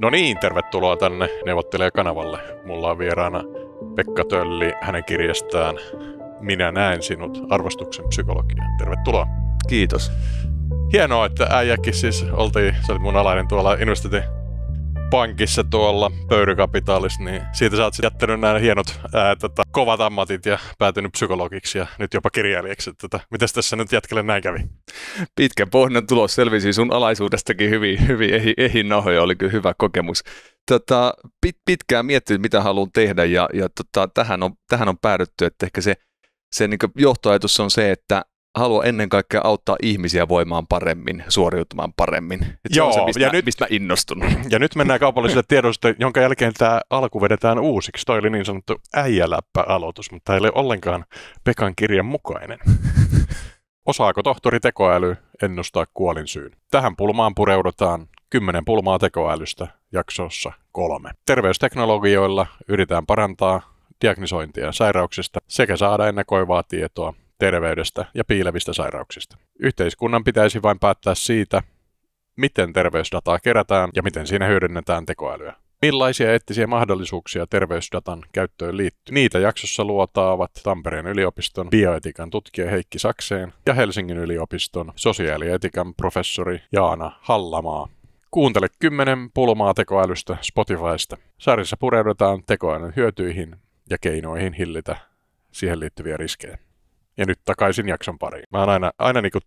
No niin, tervetuloa tänne Neuvottelija-kanavalle. Mulla on vieraana Pekka Tölli hänen kirjastaan Minä näen sinut, arvostuksen psykologia. Tervetuloa. Kiitos. Hienoa, että äijäkin siis oltiin, sä olit mun alainen tuolla investiti pankissa tuolla pöyrykapitaalissa, niin siitä sä oot jättänyt nämä hienot ää, tota, kovat ammatit ja päätynyt psykologiksi ja nyt jopa kirjailijaksi. Tota, mitäs tässä nyt jätkelle näin kävi? Pitkä pohjan tulos selvisi sun alaisuudestakin hyvin, hyvin ehin ehi nahoja, oli kyllä hyvä kokemus. Tota, pit, pitkään miettinyt, mitä haluan tehdä ja, ja tota, tähän, on, tähän on päädytty, että ehkä se, se niin johtoajatus on se, että haluan ennen kaikkea auttaa ihmisiä voimaan paremmin, suoriutumaan paremmin. Et Joo, se on se, mistä, ja nyt, mistä innostun. Ja nyt mennään kaupalliselle tiedosto, jonka jälkeen tämä alku vedetään uusiksi. Toi oli niin sanottu äijäläppä-aloitus, mutta tämä ei ole ollenkaan Pekan kirjan mukainen. Osaako tohtori tekoäly ennustaa kuolinsyyn? Tähän pulmaan pureudutaan kymmenen pulmaa tekoälystä jaksossa kolme. Terveysteknologioilla yritetään parantaa diagnisointia sairauksista sekä saada ennakoivaa tietoa terveydestä ja piilevistä sairauksista. Yhteiskunnan pitäisi vain päättää siitä, miten terveysdataa kerätään ja miten siinä hyödynnetään tekoälyä. Millaisia eettisiä mahdollisuuksia terveysdatan käyttöön liittyy? Niitä jaksossa luotaavat Tampereen yliopiston bioetikan tutkija Heikki Sakseen ja Helsingin yliopiston sosiaalietikan professori Jaana Hallamaa. Kuuntele 10 pulmaa tekoälystä Spotifysta. Sarjassa pureudutaan tekoälyn hyötyihin ja keinoihin hillitä siihen liittyviä riskejä ja nyt takaisin jakson pariin. Mä oon aina, aina niin kuin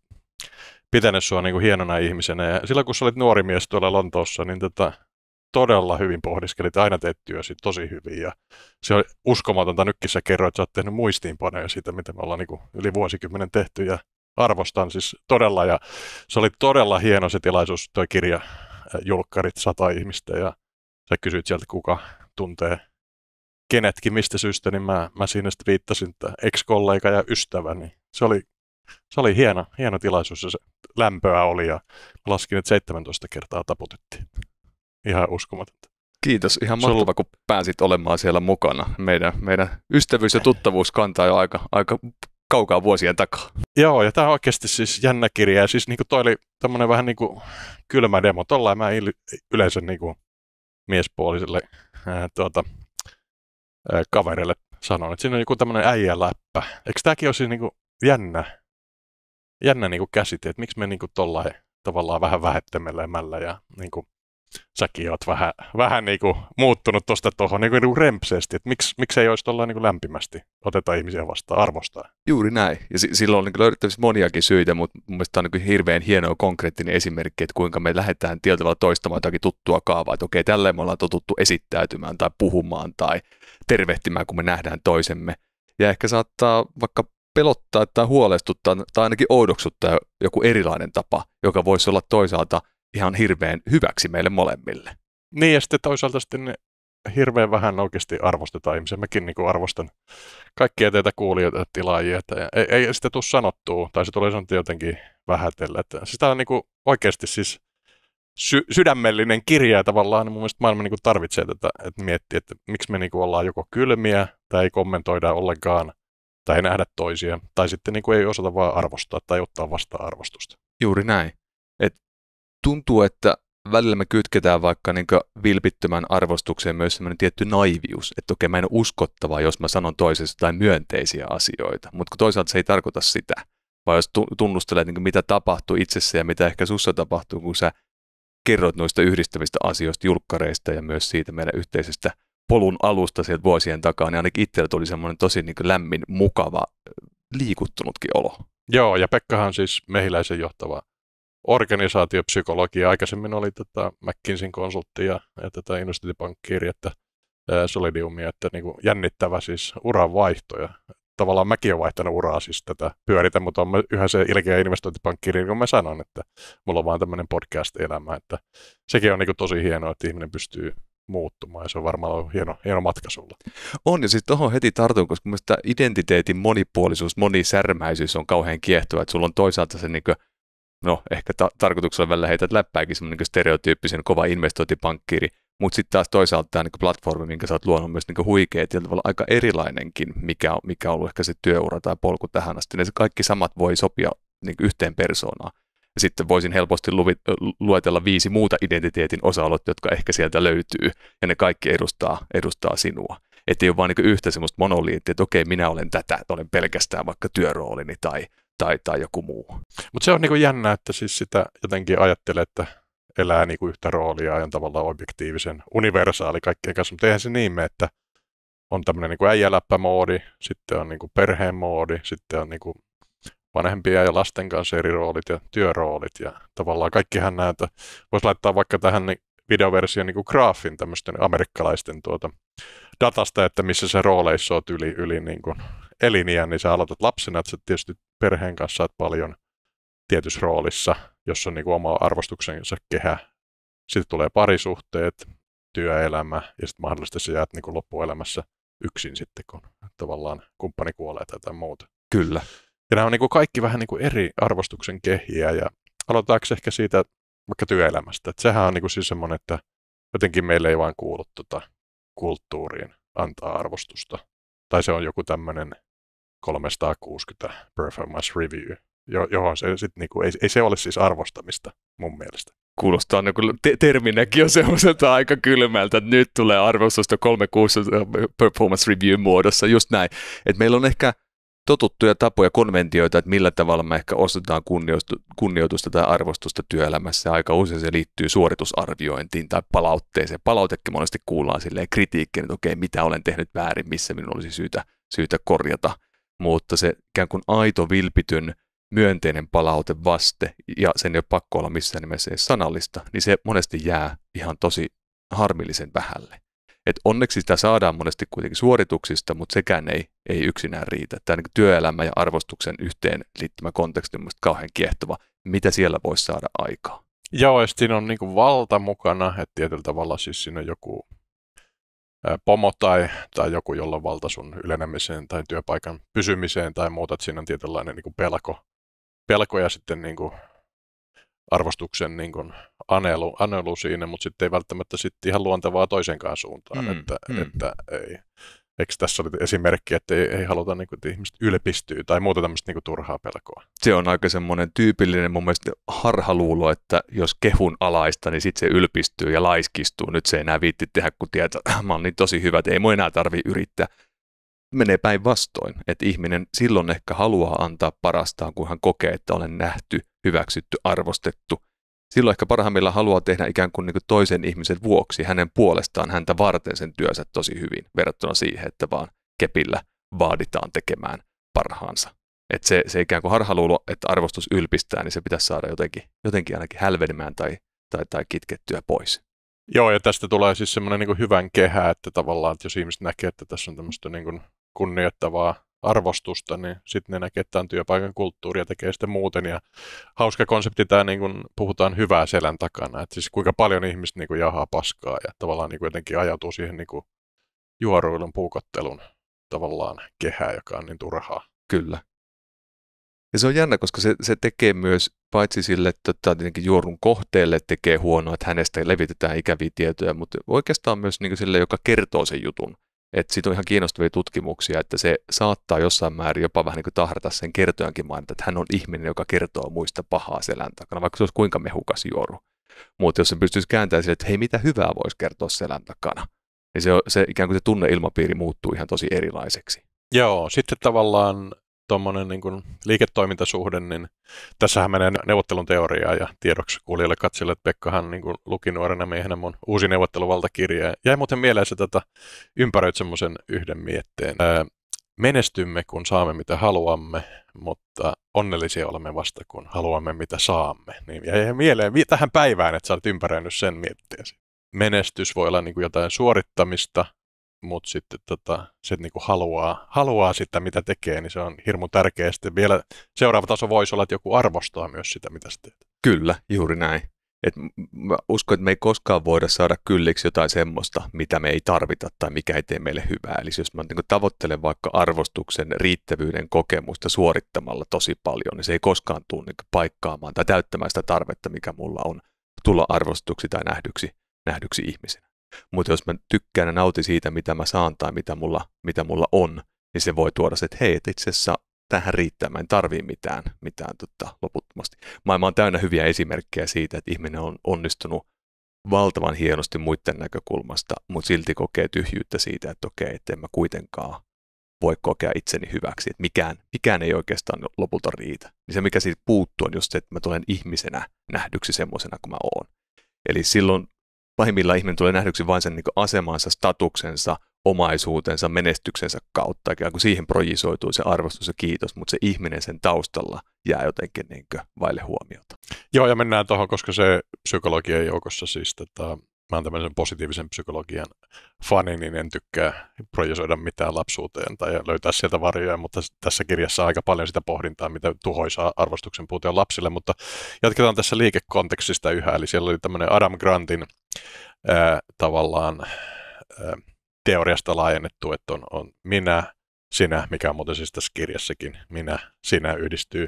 pitänyt sua niin kuin hienona ihmisenä ja silloin kun sä olit nuori mies tuolla Lontoossa, niin tota, todella hyvin pohdiskelit, aina teet työsi tosi hyvin ja se oli uskomatonta. Nytkin sä kerroit, että sä oot tehnyt muistiinpanoja siitä, mitä me ollaan niin kuin yli vuosikymmenen tehty ja arvostan siis todella ja se oli todella hieno se tilaisuus, toi kirja äh, Julkkarit sata ihmistä ja sä kysyit sieltä, kuka tuntee kenetkin mistä syystä, niin mä, mä siinä sitten viittasin, että ex-kollega ja ystävä, niin se oli, se oli hieno, hieno tilaisuus ja se lämpöä oli ja laskin, että 17 kertaa taputettiin. Ihan uskomatonta. Kiitos, ihan mahtavaa, Sulla... kun pääsit olemaan siellä mukana. Meidän, meidän ystävyys ja tuttavuus kantaa jo aika, aika kaukaa vuosien takaa. Joo, ja tämä on oikeasti siis jännä kirja. Ja siis niin toi oli tämmöinen vähän niin kuin kylmä demo. Tuolla mä yleensä niin kuin miespuoliselle ää, tuota, Äh, kavereille sanon, että siinä on joku tämmöinen äijä läppä. Eikö tämäkin ole siis niin kuin jännä, jännä niin kuin käsite, että miksi me niin kuin tavallaan vähän vähättelemällä ja niin kuin säkin oot vähän, vähän niin kuin muuttunut tuosta tuohon niin niin rempseesti, että miksi, miksi ei olisi tuolla niin lämpimästi oteta ihmisiä vastaan, arvostaa. Juuri näin, ja s- silloin on niin löydettävissä moniakin syitä, mutta mun mielestä tämä on niin hirveän hieno konkreettinen esimerkki, että kuinka me lähdetään tietyllä toistamaan jotakin tuttua kaavaa, että okei, tälleen me ollaan totuttu esittäytymään tai puhumaan tai tervehtimään, kun me nähdään toisemme. Ja ehkä saattaa vaikka pelottaa tai huolestuttaa tai ainakin oudoksuttaa joku erilainen tapa, joka voisi olla toisaalta – ihan hirveän hyväksi meille molemmille. Niin, ja sitten toisaalta sitten hirveän vähän oikeasti arvostetaan ihmisiä. Mäkin niin arvostan kaikkia teitä kuulijoita, tilaajia. Että ei, ei sitä tule sanottua, tai se tulee sanottua jotenkin vähätellä. Että, sitä siis on niin oikeasti siis sy- sydämellinen kirja tavallaan. Mun mielestä maailma niin tarvitsee tätä, että miettiä, että miksi me niin ollaan joko kylmiä, tai ei kommentoida ollenkaan, tai ei nähdä toisia, tai sitten niin ei osata vaan arvostaa tai ottaa vastaan arvostusta. Juuri näin tuntuu, että välillä me kytketään vaikka niin vilpittömän arvostukseen myös sellainen tietty naivius, että okei mä en ole uskottava, jos mä sanon toisesta jotain myönteisiä asioita, mutta toisaalta se ei tarkoita sitä, vaan jos tunnustelet niin mitä tapahtuu itsessä ja mitä ehkä sussa tapahtuu, kun sä kerrot noista yhdistävistä asioista, julkkareista ja myös siitä meidän yhteisestä polun alusta sieltä vuosien takaa, niin ainakin itsellä tuli semmoinen tosi niin lämmin, mukava, liikuttunutkin olo. Joo, ja Pekkahan siis mehiläisen johtava organisaatiopsykologia. Aikaisemmin oli tätä tota McKinseyn konsulttia ja, ja tätä tota investointipankkiiri, että ää, Solidiumia, että niin kuin jännittävä siis uran vaihto. Ja tavallaan mäkin olen vaihtanut uraa siis tätä pyöritä, mutta on yhä se ilkeä investointipankkiiri, niin kun mä sanon, että mulla on vaan tämmöinen podcast-elämä, että sekin on niin kuin tosi hienoa, että ihminen pystyy muuttumaan ja se on varmaan ollut hieno, hieno matka sulla. On ja siis tuohon heti tartun, koska mun identiteetin monipuolisuus, monisärmäisyys on kauhean kiehtova, että sulla on toisaalta se niin kuin no ehkä ta- tarkoituksella välillä heität läppääkin semmoinen niin stereotyyppisen kova investointipankkiiri, mutta sitten taas toisaalta tämä niin platformi, minkä sä oot luonut, myös niin huikea tietyllä tavalla aika erilainenkin, mikä mikä on ollut ehkä se työura tai polku tähän asti. Ne kaikki samat voi sopia niin yhteen persoonaan. Ja sitten voisin helposti luvi, luetella viisi muuta identiteetin osa jotka ehkä sieltä löytyy, ja ne kaikki edustaa, edustaa sinua. Että ei ole vain niin yhtä semmoista monoliittia, että okei, minä olen tätä, olen pelkästään vaikka työroolini tai tai, tai joku muu. Mutta se on niinku jännä, että siis sitä jotenkin ajattelee, että elää niinku yhtä roolia ja on tavallaan objektiivisen, universaali kaikkien kanssa, mutta eihän se niin mene, että on tämmöinen niinku äijäläppämoodi, sitten on niinku perheen moodi, sitten on niinku vanhempia ja lasten kanssa eri roolit ja työroolit ja tavallaan kaikkihan näitä. Voisi laittaa vaikka tähän videoversio niin kuin graafin tämmöisten amerikkalaisten tuota, datasta, että missä se rooleissa on yli, yli niin kuin eliniän, niin sä aloitat lapsena, että sä tietysti perheen kanssa oot paljon tietyssä roolissa, jos on niin kuin oma arvostuksensa kehä. Sitten tulee parisuhteet, työelämä ja sitten mahdollisesti sä jäät niin kuin loppuelämässä yksin sitten, kun tavallaan kumppani kuolee tai jotain muuta. Kyllä. Ja nämä on niin kuin kaikki vähän niin kuin eri arvostuksen kehiä ja aloitetaanko ehkä siitä vaikka työelämästä. Että sehän on niin kuin siis semmoinen, että jotenkin meillä ei vaan kuulu tuota kulttuuriin antaa arvostusta. Tai se on joku tämmöinen 360 performance review, johon se sit niinku, ei, ei se ole siis arvostamista mun mielestä. Kuulostaa niin te- terminäkin on semmoiselta aika kylmältä, että nyt tulee arvostusta 360 äh, performance review muodossa, just näin. Et meillä on ehkä totuttuja tapoja, konventioita, että millä tavalla me ehkä ostetaan kunnioitusta tai arvostusta työelämässä. Aika usein se liittyy suoritusarviointiin tai palautteeseen. Palautekin monesti kuullaan silleen kritiikkiin, että okei, mitä olen tehnyt väärin, missä minun olisi syytä, syytä korjata – mutta se ikään kuin aito, vilpityn, myönteinen palaute vaste, ja sen ei ole pakko olla missään nimessä edes sanallista, niin se monesti jää ihan tosi harmillisen vähälle. Et onneksi sitä saadaan monesti kuitenkin suorituksista, mutta sekään ei, ei yksinään riitä. Tämä niin työelämä ja arvostuksen yhteen liittymä konteksti on kauhean kiehtova. Mitä siellä voisi saada aikaa? Joo, ja siinä on niin valta mukana, että tietyllä tavalla siis siinä on joku pomo tai, tai joku, jolla on valta sun ylenemiseen tai työpaikan pysymiseen tai muuta, että siinä on tietynlainen niin kuin pelko, pelko ja sitten niin kuin arvostuksen niin kuin anelu, anelu siinä, mutta sitten ei välttämättä sitten ihan luontevaa toisenkaan suuntaan, mm, että, mm. että ei. Eikö tässä oli esimerkki, että ei, ei haluta, niin kuin, että ihmiset ylpistyy tai muuta tämmöistä niin kuin, turhaa pelkoa? Se on aika semmoinen tyypillinen mun mielestä harhaluulo, että jos kehun alaista, niin sitten se ylpistyy ja laiskistuu. Nyt se ei enää viitti tehdä, kun tietää, että mä oon niin tosi hyvä, että ei mun enää tarvi yrittää. Menee päinvastoin, että ihminen silloin ehkä haluaa antaa parastaan, kun hän kokee, että olen nähty, hyväksytty, arvostettu – silloin ehkä parhaimmillaan haluaa tehdä ikään kuin, niin kuin toisen ihmisen vuoksi, hänen puolestaan, häntä varten sen työnsä tosi hyvin, verrattuna siihen, että vaan kepillä vaaditaan tekemään parhaansa. Että se, se ikään kuin harhaluulo, että arvostus ylpistää, niin se pitäisi saada jotenkin, jotenkin ainakin hälvenemään tai, tai, tai kitkettyä pois. Joo, ja tästä tulee siis semmoinen niin hyvän kehä, että tavallaan, että jos ihmiset näkee, että tässä on tämmöistä niin kunnioittavaa arvostusta, niin sitten ne näkee tämän työpaikan kulttuuria tekee sitten muuten. Ja hauska konsepti tämä, niin kun puhutaan hyvää selän takana, että siis kuinka paljon ihmiset niin kun jahaa paskaa ja tavallaan niin kun jotenkin ajautuu siihen niin kun juoruilun puukottelun tavallaan kehää, joka on niin turhaa. Kyllä. Ja se on jännä, koska se, se tekee myös paitsi sille tota, tietenkin juorun kohteelle tekee huonoa, että hänestä levitetään ikäviä tietoja, mutta oikeastaan myös niin sille, joka kertoo sen jutun että siitä on ihan kiinnostavia tutkimuksia, että se saattaa jossain määrin jopa vähän niin kuin tahrata sen kertojankin mainita, että hän on ihminen, joka kertoo muista pahaa selän takana, vaikka se olisi kuinka mehukas juoru. Mutta jos se pystyisi kääntämään sille, että hei, mitä hyvää voisi kertoa selän takana, niin se, se ikään kuin se tunneilmapiiri muuttuu ihan tosi erilaiseksi. Joo, sitten tavallaan tuommoinen niin liiketoimintasuhde, niin tässähän menee neuvottelun teoriaa ja tiedoksi kuulijoille katsojille, että Pekkahan niin kuin luki nuorena miehenä mun uusi neuvotteluvaltakirja. Ja jäi muuten mieleen se tätä tota, ympäröit semmoisen yhden mietteen. Ää, menestymme, kun saamme mitä haluamme, mutta onnellisia olemme vasta, kun haluamme mitä saamme. Niin jäi mieleen tähän päivään, että sä olet ympäröinyt sen mietteesi. Menestys voi olla niin kuin jotain suorittamista, Mut sitten tota, se niinku haluaa, haluaa sitä, mitä tekee, niin se on hirmu tärkeä. Sitten vielä seuraava taso voisi olla, että joku arvostaa myös sitä, mitä sä teet. Kyllä, juuri näin. Et mä uskon, että me ei koskaan voida saada kylliksi jotain semmoista, mitä me ei tarvita tai mikä ei tee meille hyvää. Eli jos mä niinku tavoittelen vaikka arvostuksen riittävyyden kokemusta suorittamalla tosi paljon, niin se ei koskaan tule niinku paikkaamaan tai täyttämään sitä tarvetta, mikä mulla on tulla arvostuksi tai nähdyksi, nähdyksi ihmisenä. Mutta jos mä tykkään ja nautin siitä, mitä mä saan tai mitä mulla, mitä mulla on, niin se voi tuoda se, että hei, et itse asiassa tähän riittää, mä en tarvii mitään, mitään tota, loputtomasti. Maailma on täynnä hyviä esimerkkejä siitä, että ihminen on onnistunut valtavan hienosti muiden näkökulmasta, mutta silti kokee tyhjyyttä siitä, että okei, että en mä kuitenkaan voi kokea itseni hyväksi, että mikään, mikään ei oikeastaan lopulta riitä. Niin se, mikä siitä puuttuu, on just se, että mä tulen ihmisenä nähdyksi semmoisena kuin mä oon. Eli silloin pahimmillaan ihminen tulee nähdyksi vain sen niin asemansa, statuksensa, omaisuutensa, menestyksensä kautta. ja kun siihen projisoituu se arvostus ja kiitos, mutta se ihminen sen taustalla jää jotenkin niin vaille huomiota. Joo, ja mennään tuohon, koska se psykologian joukossa siis tätä tota, mä oon tämmöisen positiivisen psykologian fani, niin en tykkää projisoida mitään lapsuuteen tai löytää sieltä varjoja, mutta tässä kirjassa on aika paljon sitä pohdintaa, mitä tuhoisaa arvostuksen puute on lapsille, mutta jatketaan tässä liikekontekstista yhä, eli siellä oli tämmöinen Adam Grantin ää, tavallaan ää, teoriasta laajennettu, että on, on minä, sinä, mikä on muuten siis tässä kirjassakin, minä, sinä yhdistyy,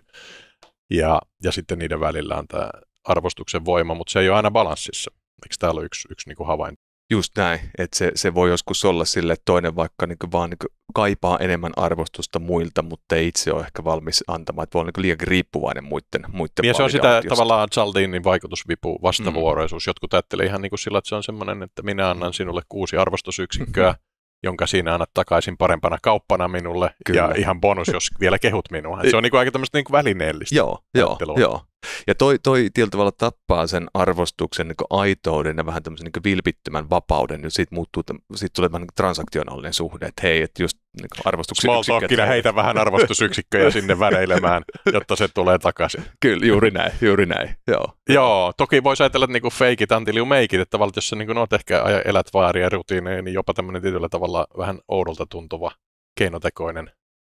ja, ja sitten niiden välillä on tämä arvostuksen voima, mutta se ei ole aina balanssissa. Eikö täällä ole yksi, yksi niin kuin havainto? Just näin, että se, se voi joskus olla sille, että toinen vaikka niin vaan niin kaipaa enemmän arvostusta muilta, mutta ei itse ole ehkä valmis antamaan, että voi olla niin liian riippuvainen muiden, muiden Ja se on sitä tavallaan Zaldinin vaikutusvipu vastavuoroisuus. Mm. Jotkut ajattelee ihan niin kuin sillä, että se on semmoinen, että minä annan sinulle kuusi arvostusyksikköä, jonka siinä annat takaisin parempana kauppana minulle Kyllä. ja ihan bonus, jos vielä kehut minua. Se on niin kuin aika tämmöistä niin kuin välineellistä joo, joo, joo. Ja toi, toi tietyllä tavalla tappaa sen arvostuksen niin aitouden ja vähän tämmöisen niin vilpittömän vapauden. Nyt siitä, muuttuu, siitä tulee vähän niin transaktionaalinen suhde, että hei, että just niin arvostuksen Small talkina heitä vähän arvostusyksikköjä sinne väreilemään, jotta se tulee takaisin. Kyllä, juuri näin, juuri näin, joo. joo, toki voisi ajatella, että niin fake it until you make it, että tavallaan jos sä niin oot ehkä elät vaaria rutiineja, niin jopa tämmöinen tietyllä tavalla vähän oudolta tuntuva keinotekoinen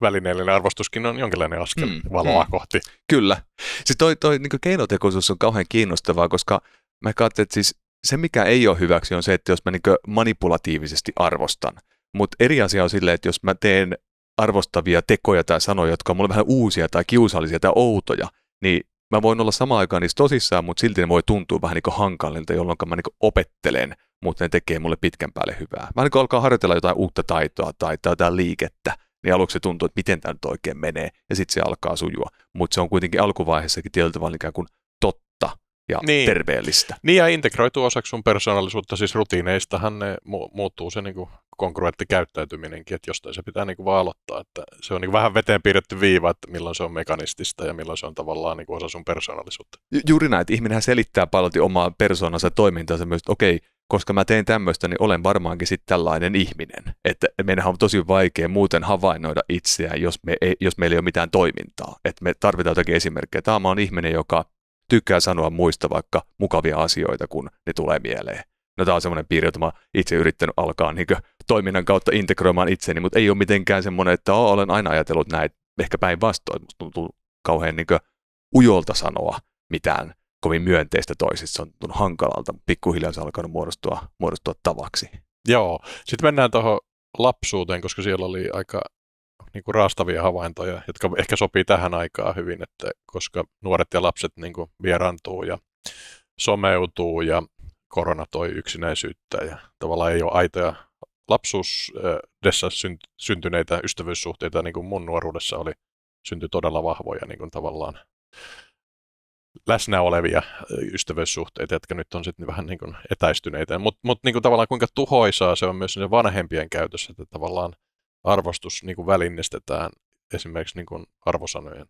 välineellinen arvostuskin on jonkinlainen askel mm, valoa mm. kohti. Kyllä. Siis toi, toi niin keinotekoisuus on kauhean kiinnostavaa, koska mä ajattelen, että siis se, mikä ei ole hyväksi, on se, että jos mä niin manipulatiivisesti arvostan. Mutta eri asia on silleen, että jos mä teen arvostavia tekoja tai sanoja, jotka on mulle vähän uusia tai kiusallisia tai outoja, niin mä voin olla samaan aikaan niissä tosissaan, mutta silti ne voi tuntua vähän niin hankalilta, jolloin mä niin opettelen, mutta ne tekee mulle pitkän päälle hyvää. Mä niin alkaa harjoitella jotain uutta taitoa tai jotain liikettä, niin aluksi tuntuu, että miten tämä nyt oikein menee, ja sitten se alkaa sujua. Mutta se on kuitenkin alkuvaiheessakin tietyllä tavalla ikään kuin totta ja niin. terveellistä. Niin, ja integroituu osaksi sun persoonallisuutta, siis rutiineistahan ne mu- muuttuu se niinku kongruentti käyttäytyminenkin, että jostain se pitää niinku vaan aloittaa, että se on niinku vähän veteen piirretty viiva, että milloin se on mekanistista ja milloin se on tavallaan niinku osa sun persoonallisuutta. Ju- juuri näin, että ihminenhän selittää paljon omaa persoonansa toimintaansa myös, että okei, okay, koska mä tein tämmöistä, niin olen varmaankin sitten tällainen ihminen. Että meidän on tosi vaikea muuten havainnoida itseään, jos, me ei, jos meillä ei ole mitään toimintaa. Että me tarvitaan jotakin esimerkkejä. Tämä on ihminen, joka tykkää sanoa muista vaikka mukavia asioita, kun ne tulee mieleen. No tämä on semmoinen piirre, jota mä itse yrittänyt alkaa niin toiminnan kautta integroimaan itseni, mutta ei ole mitenkään semmoinen, että oh, olen aina ajatellut näin, ehkä päinvastoin, musta tuntuu kauhean niin ujolta sanoa mitään kovin myönteistä toisissa, se on tuntunut hankalalta, mutta pikkuhiljaa se on alkanut muodostua, muodostua tavaksi. Joo, sitten mennään tuohon lapsuuteen, koska siellä oli aika niin kuin raastavia havaintoja, jotka ehkä sopii tähän aikaan hyvin, että koska nuoret ja lapset niin kuin vierantuu ja someutuu ja korona toi yksinäisyyttä ja tavallaan ei ole aitoja lapsuudessa syntyneitä ystävyyssuhteita, niin kuin mun nuoruudessa oli, syntyi todella vahvoja niin kuin tavallaan läsnä olevia ystävyyssuhteita, jotka nyt on sitten vähän niin kuin etäistyneitä. Mutta mut niin kuin tavallaan kuinka tuhoisaa se on myös sen vanhempien käytössä, että tavallaan arvostus niin kuin välinnistetään esimerkiksi niin kuin arvosanojen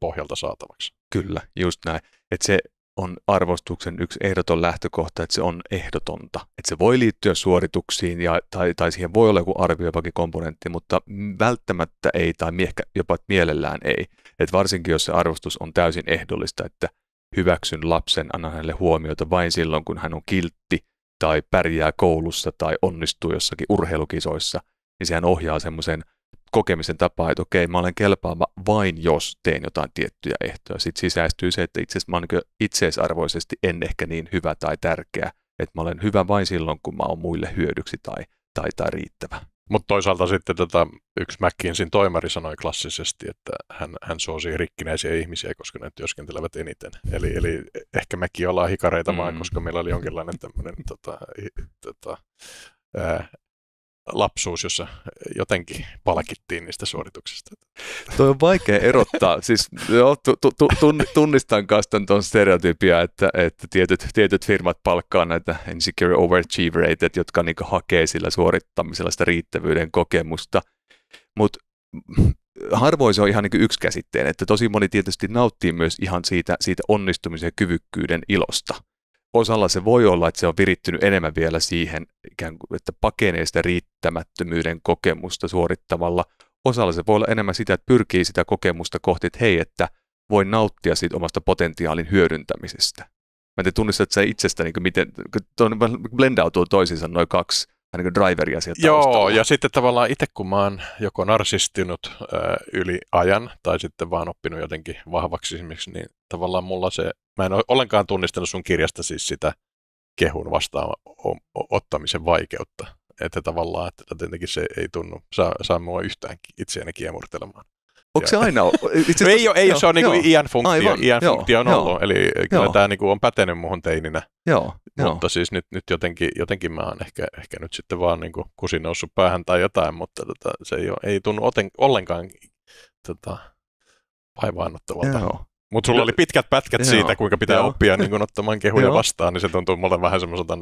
pohjalta saatavaksi. Kyllä, just näin. Että se on arvostuksen yksi ehdoton lähtökohta, että se on ehdotonta. Että se voi liittyä suorituksiin ja, tai, tai siihen voi olla joku arvioivakin komponentti, mutta välttämättä ei tai ehkä jopa mielellään ei. Että varsinkin jos se arvostus on täysin ehdollista, että hyväksyn lapsen, annan hänelle huomiota vain silloin, kun hän on kiltti tai pärjää koulussa tai onnistuu jossakin urheilukisoissa, niin sehän ohjaa semmoisen kokemisen tapaa, että okei, mä olen kelpaava vain jos teen jotain tiettyjä ehtoja. Sitten sisäistyy se, että itse mä arvoisesti niin itseisarvoisesti en ehkä niin hyvä tai tärkeä, että mä olen hyvä vain silloin, kun mä oon muille hyödyksi tai, tai, tai riittävä. Mutta toisaalta sitten tota, yksi McKinseyn toimari sanoi klassisesti, että hän, hän suosii rikkinäisiä ihmisiä, koska ne työskentelevät eniten. Eli, eli ehkä mekin ollaan hikareita mm. vaan, koska meillä oli jonkinlainen tämmöinen tota, tota, lapsuus, jossa jotenkin palkittiin niistä suorituksista. Tuo on vaikea erottaa. Siis, joo, tu, tu, tu, tunnistan kanssa tuon stereotypia, että, että tietyt, tietyt firmat palkkaa näitä insecure overachievereita, jotka niinku hakee sillä suorittamisella sitä riittävyyden kokemusta. Mutta mm, harvoin se on ihan niin käsitteen, että tosi moni tietysti nauttii myös ihan siitä, siitä onnistumisen ja kyvykkyyden ilosta osalla se voi olla, että se on virittynyt enemmän vielä siihen, ikään kuin, että pakenee sitä riittämättömyyden kokemusta suorittamalla. Osalla se voi olla enemmän sitä, että pyrkii sitä kokemusta kohti, että hei, että voi nauttia siitä omasta potentiaalin hyödyntämisestä. Mä te tunnistat sä itsestä, niin kuin miten, kun blendautuu toisiinsa noin kaksi niin kuin driveria sieltä Joo, taustalla. ja sitten tavallaan itse kun mä oon joko narsistinut ö, yli ajan tai sitten vaan oppinut jotenkin vahvaksi esimerkiksi, niin tavallaan mulla se, mä en ole ollenkaan tunnistanut sun kirjasta siis sitä kehun vastaan o- ottamisen vaikeutta. Että tavallaan, että tietenkin se ei tunnu, saa, saa mua yhtään itseäni kiemurtelemaan. Onko se aina ollut? No ei ole, ei, se on niinku iän funktio, iän funktio on ollut, eli kyllä tämä niinku on pätenyt muhun teininä, joo, mutta siis nyt, nyt jotenkin, jotenkin mä oon ehkä, ehkä nyt sitten vaan niinku kusin noussut päähän tai jotain, mutta tota, se ei, ole, ei tunnu oten, ollenkaan tota, vaivaannuttavalta. Mutta sulla oli pitkät pätkät joo, siitä, kuinka pitää joo. oppia niin kun ottamaan kehuja vastaan, niin se tuntuu mulle vähän semmoiselta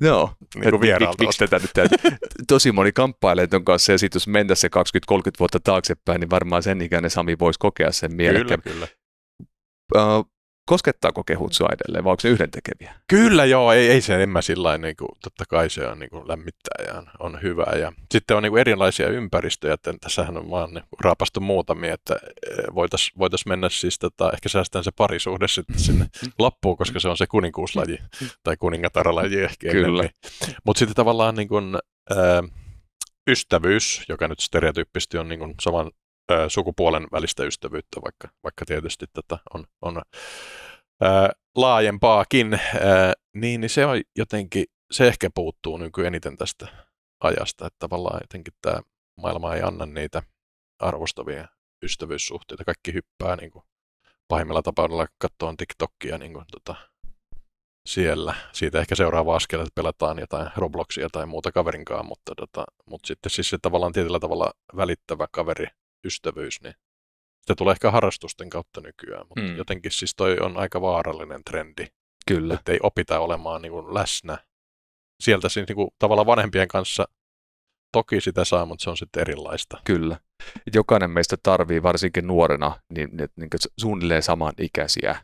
Joo, niin kuin mik, mik, miksi tätä nyt täytyy. Tosi moni kamppailee ton kanssa ja sitten jos mentäisiin se 20-30 vuotta taaksepäin, niin varmaan sen ikäinen Sami voisi kokea sen mielekkä. Kyllä, kyllä. Uh, Koskettaako kehut sua edelleen vai onko se yhdentekeviä? Kyllä joo, ei, ei se, en mä sillä niin totta kai se on niin kuin, lämmittää ja on hyvä. Ja, sitten on niin kuin, erilaisia ympäristöjä, että tässähän on vaan niin raapastu muutamia, että e, voitaisiin voitais mennä siis, tota, ehkä säästään se parisuhde sitten sinne loppuun, koska se on se kuninkuuslaji tai kuningataralaji ehkä. Kyllä. Mutta sitten tavallaan niin kuin, ää, ystävyys, joka nyt stereotyyppisesti on niin kuin, saman ö, sukupuolen välistä ystävyyttä, vaikka, vaikka tietysti tätä on, on ö, laajempaakin, ö, niin, niin se on jotenkin, se ehkä puuttuu nyky niin eniten tästä ajasta, että tavallaan jotenkin tämä maailma ei anna niitä arvostavia ystävyyssuhteita. Kaikki hyppää niin kuin, pahimmilla tapauksilla katsoa TikTokia niin kuin, tota, siellä. Siitä ehkä seuraava askel, että pelataan jotain Robloxia tai muuta kaverinkaan, mutta, tota, mutta sitten siis se tavallaan tietyllä tavalla välittävä kaveri ystävyys, niin sitä tulee ehkä harrastusten kautta nykyään, mutta mm. jotenkin siis toi on aika vaarallinen trendi. Kyllä. Että ei opita olemaan niin kuin läsnä. Sieltä siis niin kuin, tavallaan vanhempien kanssa toki sitä saa, mutta se on sitten erilaista. Kyllä. Jokainen meistä tarvii varsinkin nuorena niin, niin, niin suunnilleen samanikäisiä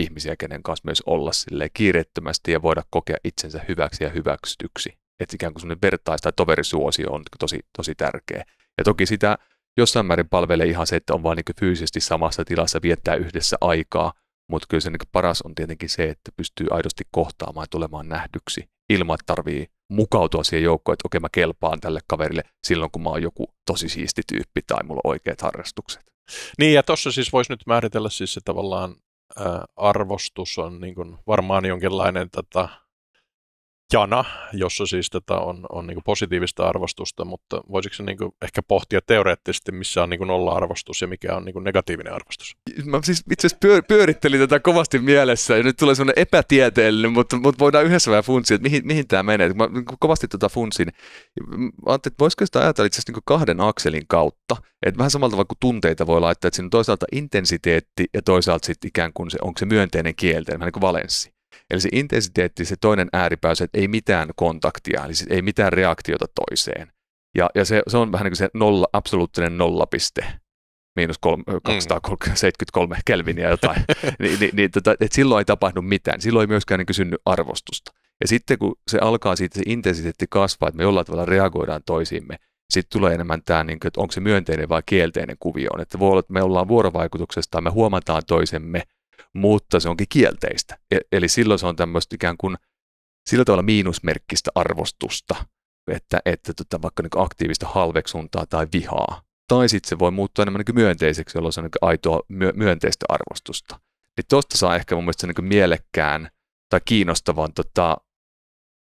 ihmisiä, kenen kanssa myös olla sille kiireettömästi ja voida kokea itsensä hyväksi ja hyväksytyksi. Että ikään kuin semmoinen vertais- tai toverisuosio on tosi, tosi tärkeä. Ja toki sitä jossain määrin palvelee ihan se, että on vaan niin fyysisesti samassa tilassa viettää yhdessä aikaa, mutta kyllä se niin paras on tietenkin se, että pystyy aidosti kohtaamaan ja tulemaan nähdyksi ilman, että tarvii mukautua siihen joukkoon, että okei mä kelpaan tälle kaverille silloin, kun mä oon joku tosi siisti tyyppi tai mulla on oikeat harrastukset. Niin ja tuossa siis voisi nyt määritellä siis se tavallaan arvostus on niin kuin varmaan jonkinlainen tota, jana, jossa siis tätä on, on niin positiivista arvostusta, mutta voisiko se niin ehkä pohtia teoreettisesti, missä on niin nolla-arvostus ja mikä on niin negatiivinen arvostus? Mä siis itse asiassa pyör, pyörittelin tätä kovasti mielessä ja nyt tulee sellainen epätieteellinen, mutta, mutta voidaan yhdessä vähän funtsia, että mihin, mihin tämä menee. Mä niinku kovasti tätä tota funtsin. Mä ajattelin, että voisiko sitä ajatella itse asiassa niin kahden akselin kautta, että vähän samalla tavalla kuin tunteita voi laittaa, että siinä on toisaalta intensiteetti ja toisaalta sitten ikään kuin se, onko se myönteinen kielteinen, vähän niin kuin valenssi. Eli se intensiteetti, se toinen ääripää, se, että ei mitään kontaktia, eli siis ei mitään reaktiota toiseen. Ja, ja se, se on vähän niin kuin se nolla, absoluuttinen nollapiste, miinus 273 mm. kelviniä jotain, niin, niin, niin tota, et silloin ei tapahdu mitään, silloin ei myöskään niin synny arvostusta. Ja sitten kun se alkaa siitä, se intensiteetti kasvaa, että me jollain tavalla reagoidaan toisiimme, sitten tulee enemmän tämä, niin kuin, että onko se myönteinen vai kielteinen kuvio. Että voi olla, että me ollaan vuorovaikutuksessa tai me huomataan toisemme – mutta se onkin kielteistä. E, eli silloin se on tämmöistä ikään kuin sillä tavalla miinusmerkkistä arvostusta, että, että tota, vaikka niin aktiivista halveksuntaa tai vihaa. Tai sitten se voi muuttua enemmän niin myönteiseksi, jolloin se on niin aitoa myönteistä arvostusta. Niin tuosta saa ehkä mun mielestä niin mielekkään tai kiinnostavan tota,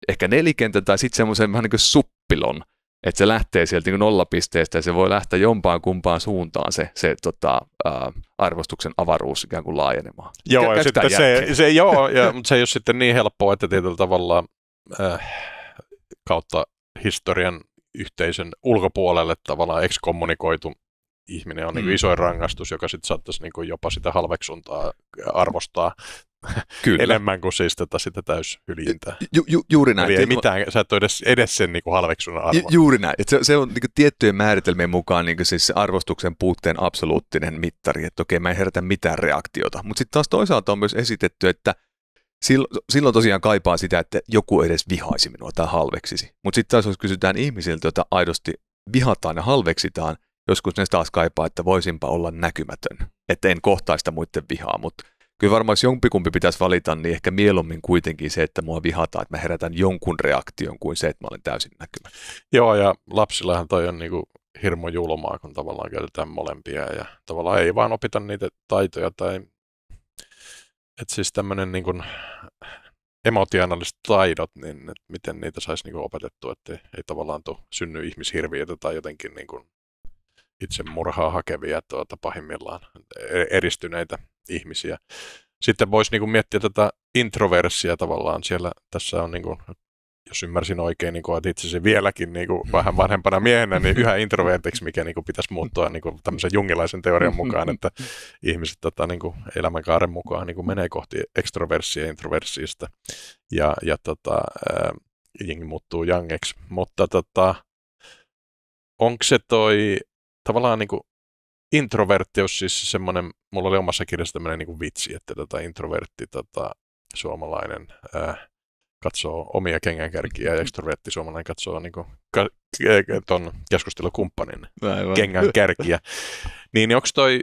ehkä nelikentän tai sitten semmoisen vähän niin kuin suppilon – että se lähtee sieltä niin nollapisteestä ja se voi lähteä jompaan kumpaan suuntaan se, se tota, ää, arvostuksen avaruus ikään kuin laajenemaan. Joo, ja sitten se, se, joo, ja, mutta se ei ole sitten niin helppoa, että tietyllä tavalla äh, kautta historian yhteisön ulkopuolelle tavallaan ekskommunikoitu ihminen on niinku mm. niin isoin rangaistus, joka sitten saattaisi niin kuin jopa sitä halveksuntaa arvostaa Kyllä. enemmän kuin siis tätä sitä täys Ju, ju, juuri näin. Eli ei mitään, sä et ole edes, edes sen niin halveksunnan arvo. Ju, juuri näin. Et se, se on niin kuin, tiettyjen määritelmien mukaan niin kuin, siis arvostuksen puutteen absoluuttinen mittari, että okei, mä en herätä mitään reaktiota. Mutta sitten taas toisaalta on myös esitetty, että silloin, silloin tosiaan kaipaa sitä, että joku edes vihaisi minua tai halveksisi. Mutta sitten taas jos kysytään ihmisiltä, joita aidosti vihataan ja halveksitaan, joskus ne taas kaipaa, että voisinpa olla näkymätön, että en kohtaista muiden vihaa, mutta Kyllä varmaan jos jompikumpi pitäisi valita, niin ehkä mieluummin kuitenkin se, että mua vihataan, että mä herätän jonkun reaktion kuin se, että mä olen täysin näkymä. Joo, ja lapsillahan toi on niinku hirmo julmaa, kun tavallaan käytetään molempia ja tavallaan ei vaan opita niitä taitoja tai että siis tämmöinen niin kuin emotionaaliset taidot, niin että miten niitä saisi niin opetettua, että ei tavallaan tule synny ihmishirviötä tai jotenkin niin kuin murhaa hakevia tuota, pahimmillaan e-, eristyneitä ihmisiä. Sitten voisi niin kuin miettiä tätä introversia tavallaan siellä. Tässä on, niin kuin, jos ymmärsin oikein, niin koet asiassa vieläkin niin kuin vähän vanhempana miehenä, niin yhä introvertiksi, mikä niin kuin pitäisi muuttua niin kuin tämmöisen jungilaisen teorian mukaan, että ihmiset tota, niin kuin elämänkaaren mukaan niin kuin menee kohti ekstroversia ja introversiista. Ja, ja tota, jengi muuttuu jangeksi. Mutta tota, onko se toi tavallaan niin kuin introvertti on siis semmoinen, mulla oli omassa kirjassa tämmöinen niin kuin vitsi, että tota introvertti tota, suomalainen äh, katsoo omia kengänkärkiä ja ekstrovertti suomalainen katsoo niin kuin, ka, ton keskustelukumppanin kengänkärkiä. niin onko toi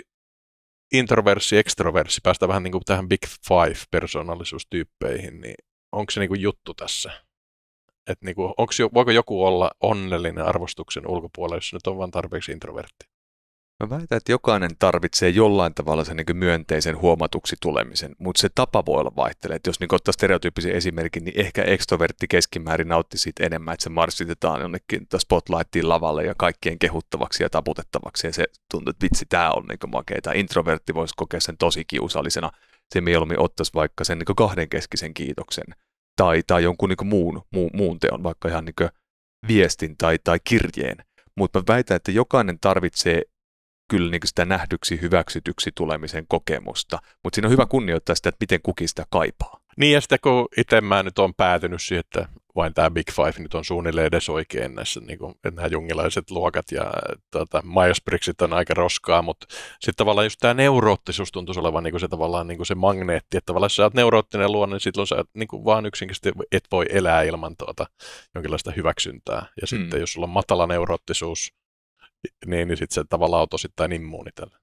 introversi, ekstroversi, päästään vähän niin kuin tähän Big Five-persoonallisuustyyppeihin, niin onko se niin kuin juttu tässä? Et niin kuin, onko, voiko joku olla onnellinen arvostuksen ulkopuolella, jos nyt on vain tarpeeksi introvertti? Mä väitän, että jokainen tarvitsee jollain tavalla sen niin myönteisen huomatuksi tulemisen, mutta se tapa voi olla vaihtelee. jos niin ottaa stereotyyppisen esimerkin, niin ehkä ekstrovertti keskimäärin nautti siitä enemmän, että se marssitetaan jonnekin tota spotlightiin lavalle ja kaikkien kehuttavaksi ja taputettavaksi. Ja se tuntuu, että vitsi, tämä on niin makea. Tämä introvertti voisi kokea sen tosi kiusallisena. Se mieluummin ottaisi vaikka sen niin kahdenkeskisen kiitoksen tai, tai jonkun niin muun, muun, muun teon, vaikka ihan niin viestin tai, tai kirjeen. Mutta mä väitän, että jokainen tarvitsee kyllä niin sitä nähdyksi, hyväksytyksi tulemisen kokemusta, mutta siinä on hyvä kunnioittaa sitä, että miten kukin sitä kaipaa. Niin ja sitten kun itse mä nyt on päätynyt siihen, että vain tämä Big Five nyt on suunnilleen edes oikein näissä, niin kuin, että nämä jungilaiset luokat ja tuota, myers briggsit on aika roskaa, mutta sitten tavallaan just tämä neuroottisuus tuntuisi olevan niin kuin se tavallaan niin kuin se magneetti, että tavallaan jos sä oot neuroottinen luonne, niin silloin sä niin kuin vaan yksinkertaisesti et voi elää ilman tuota, jonkinlaista hyväksyntää. Ja mm. sitten jos sulla on matala neuroottisuus, niin, niin sitten se tavallaan on tosittain immuuni tälle.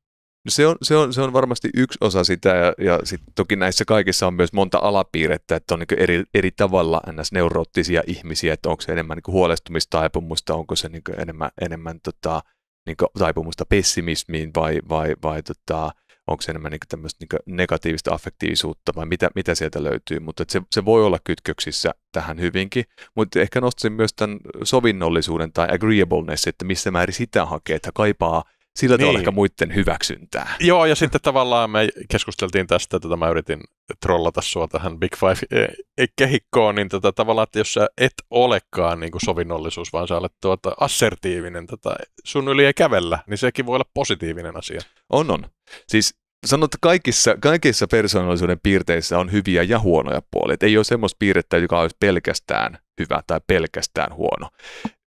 se on, se, on, se on varmasti yksi osa sitä, ja, ja sit toki näissä kaikissa on myös monta alapiirrettä, että on niin eri, eri tavalla ns-neuroottisia ihmisiä, että onko se enemmän niin huolestumistaipumusta, onko se niin enemmän, enemmän tota, niin taipumusta pessimismiin vai, vai, vai tota, onko se enemmän niin tämmöistä niin negatiivista affektiivisuutta vai mitä, mitä sieltä löytyy, mutta se, se voi olla kytköksissä tähän hyvinkin, mutta ehkä nostaisin myös tämän sovinnollisuuden tai agreeableness, että missä määrin sitä hakee, että kaipaa sillä niin. tavalla ehkä muiden hyväksyntää. Joo, ja sitten tavallaan me keskusteltiin tästä, että mä yritin trollata sua tähän Big Five-kehikkoon, eh, eh, niin tätä tota, tavallaan, että jos sä et olekaan niin kuin sovinnollisuus, vaan sä olet tuota assertiivinen, tätä tota, sun yli ei kävellä, niin sekin voi olla positiivinen asia. On, on. Siis sanot, että kaikissa, kaikissa persoonallisuuden piirteissä on hyviä ja huonoja puolia. Et ei ole semmoista piirrettä, joka olisi pelkästään hyvä tai pelkästään huono.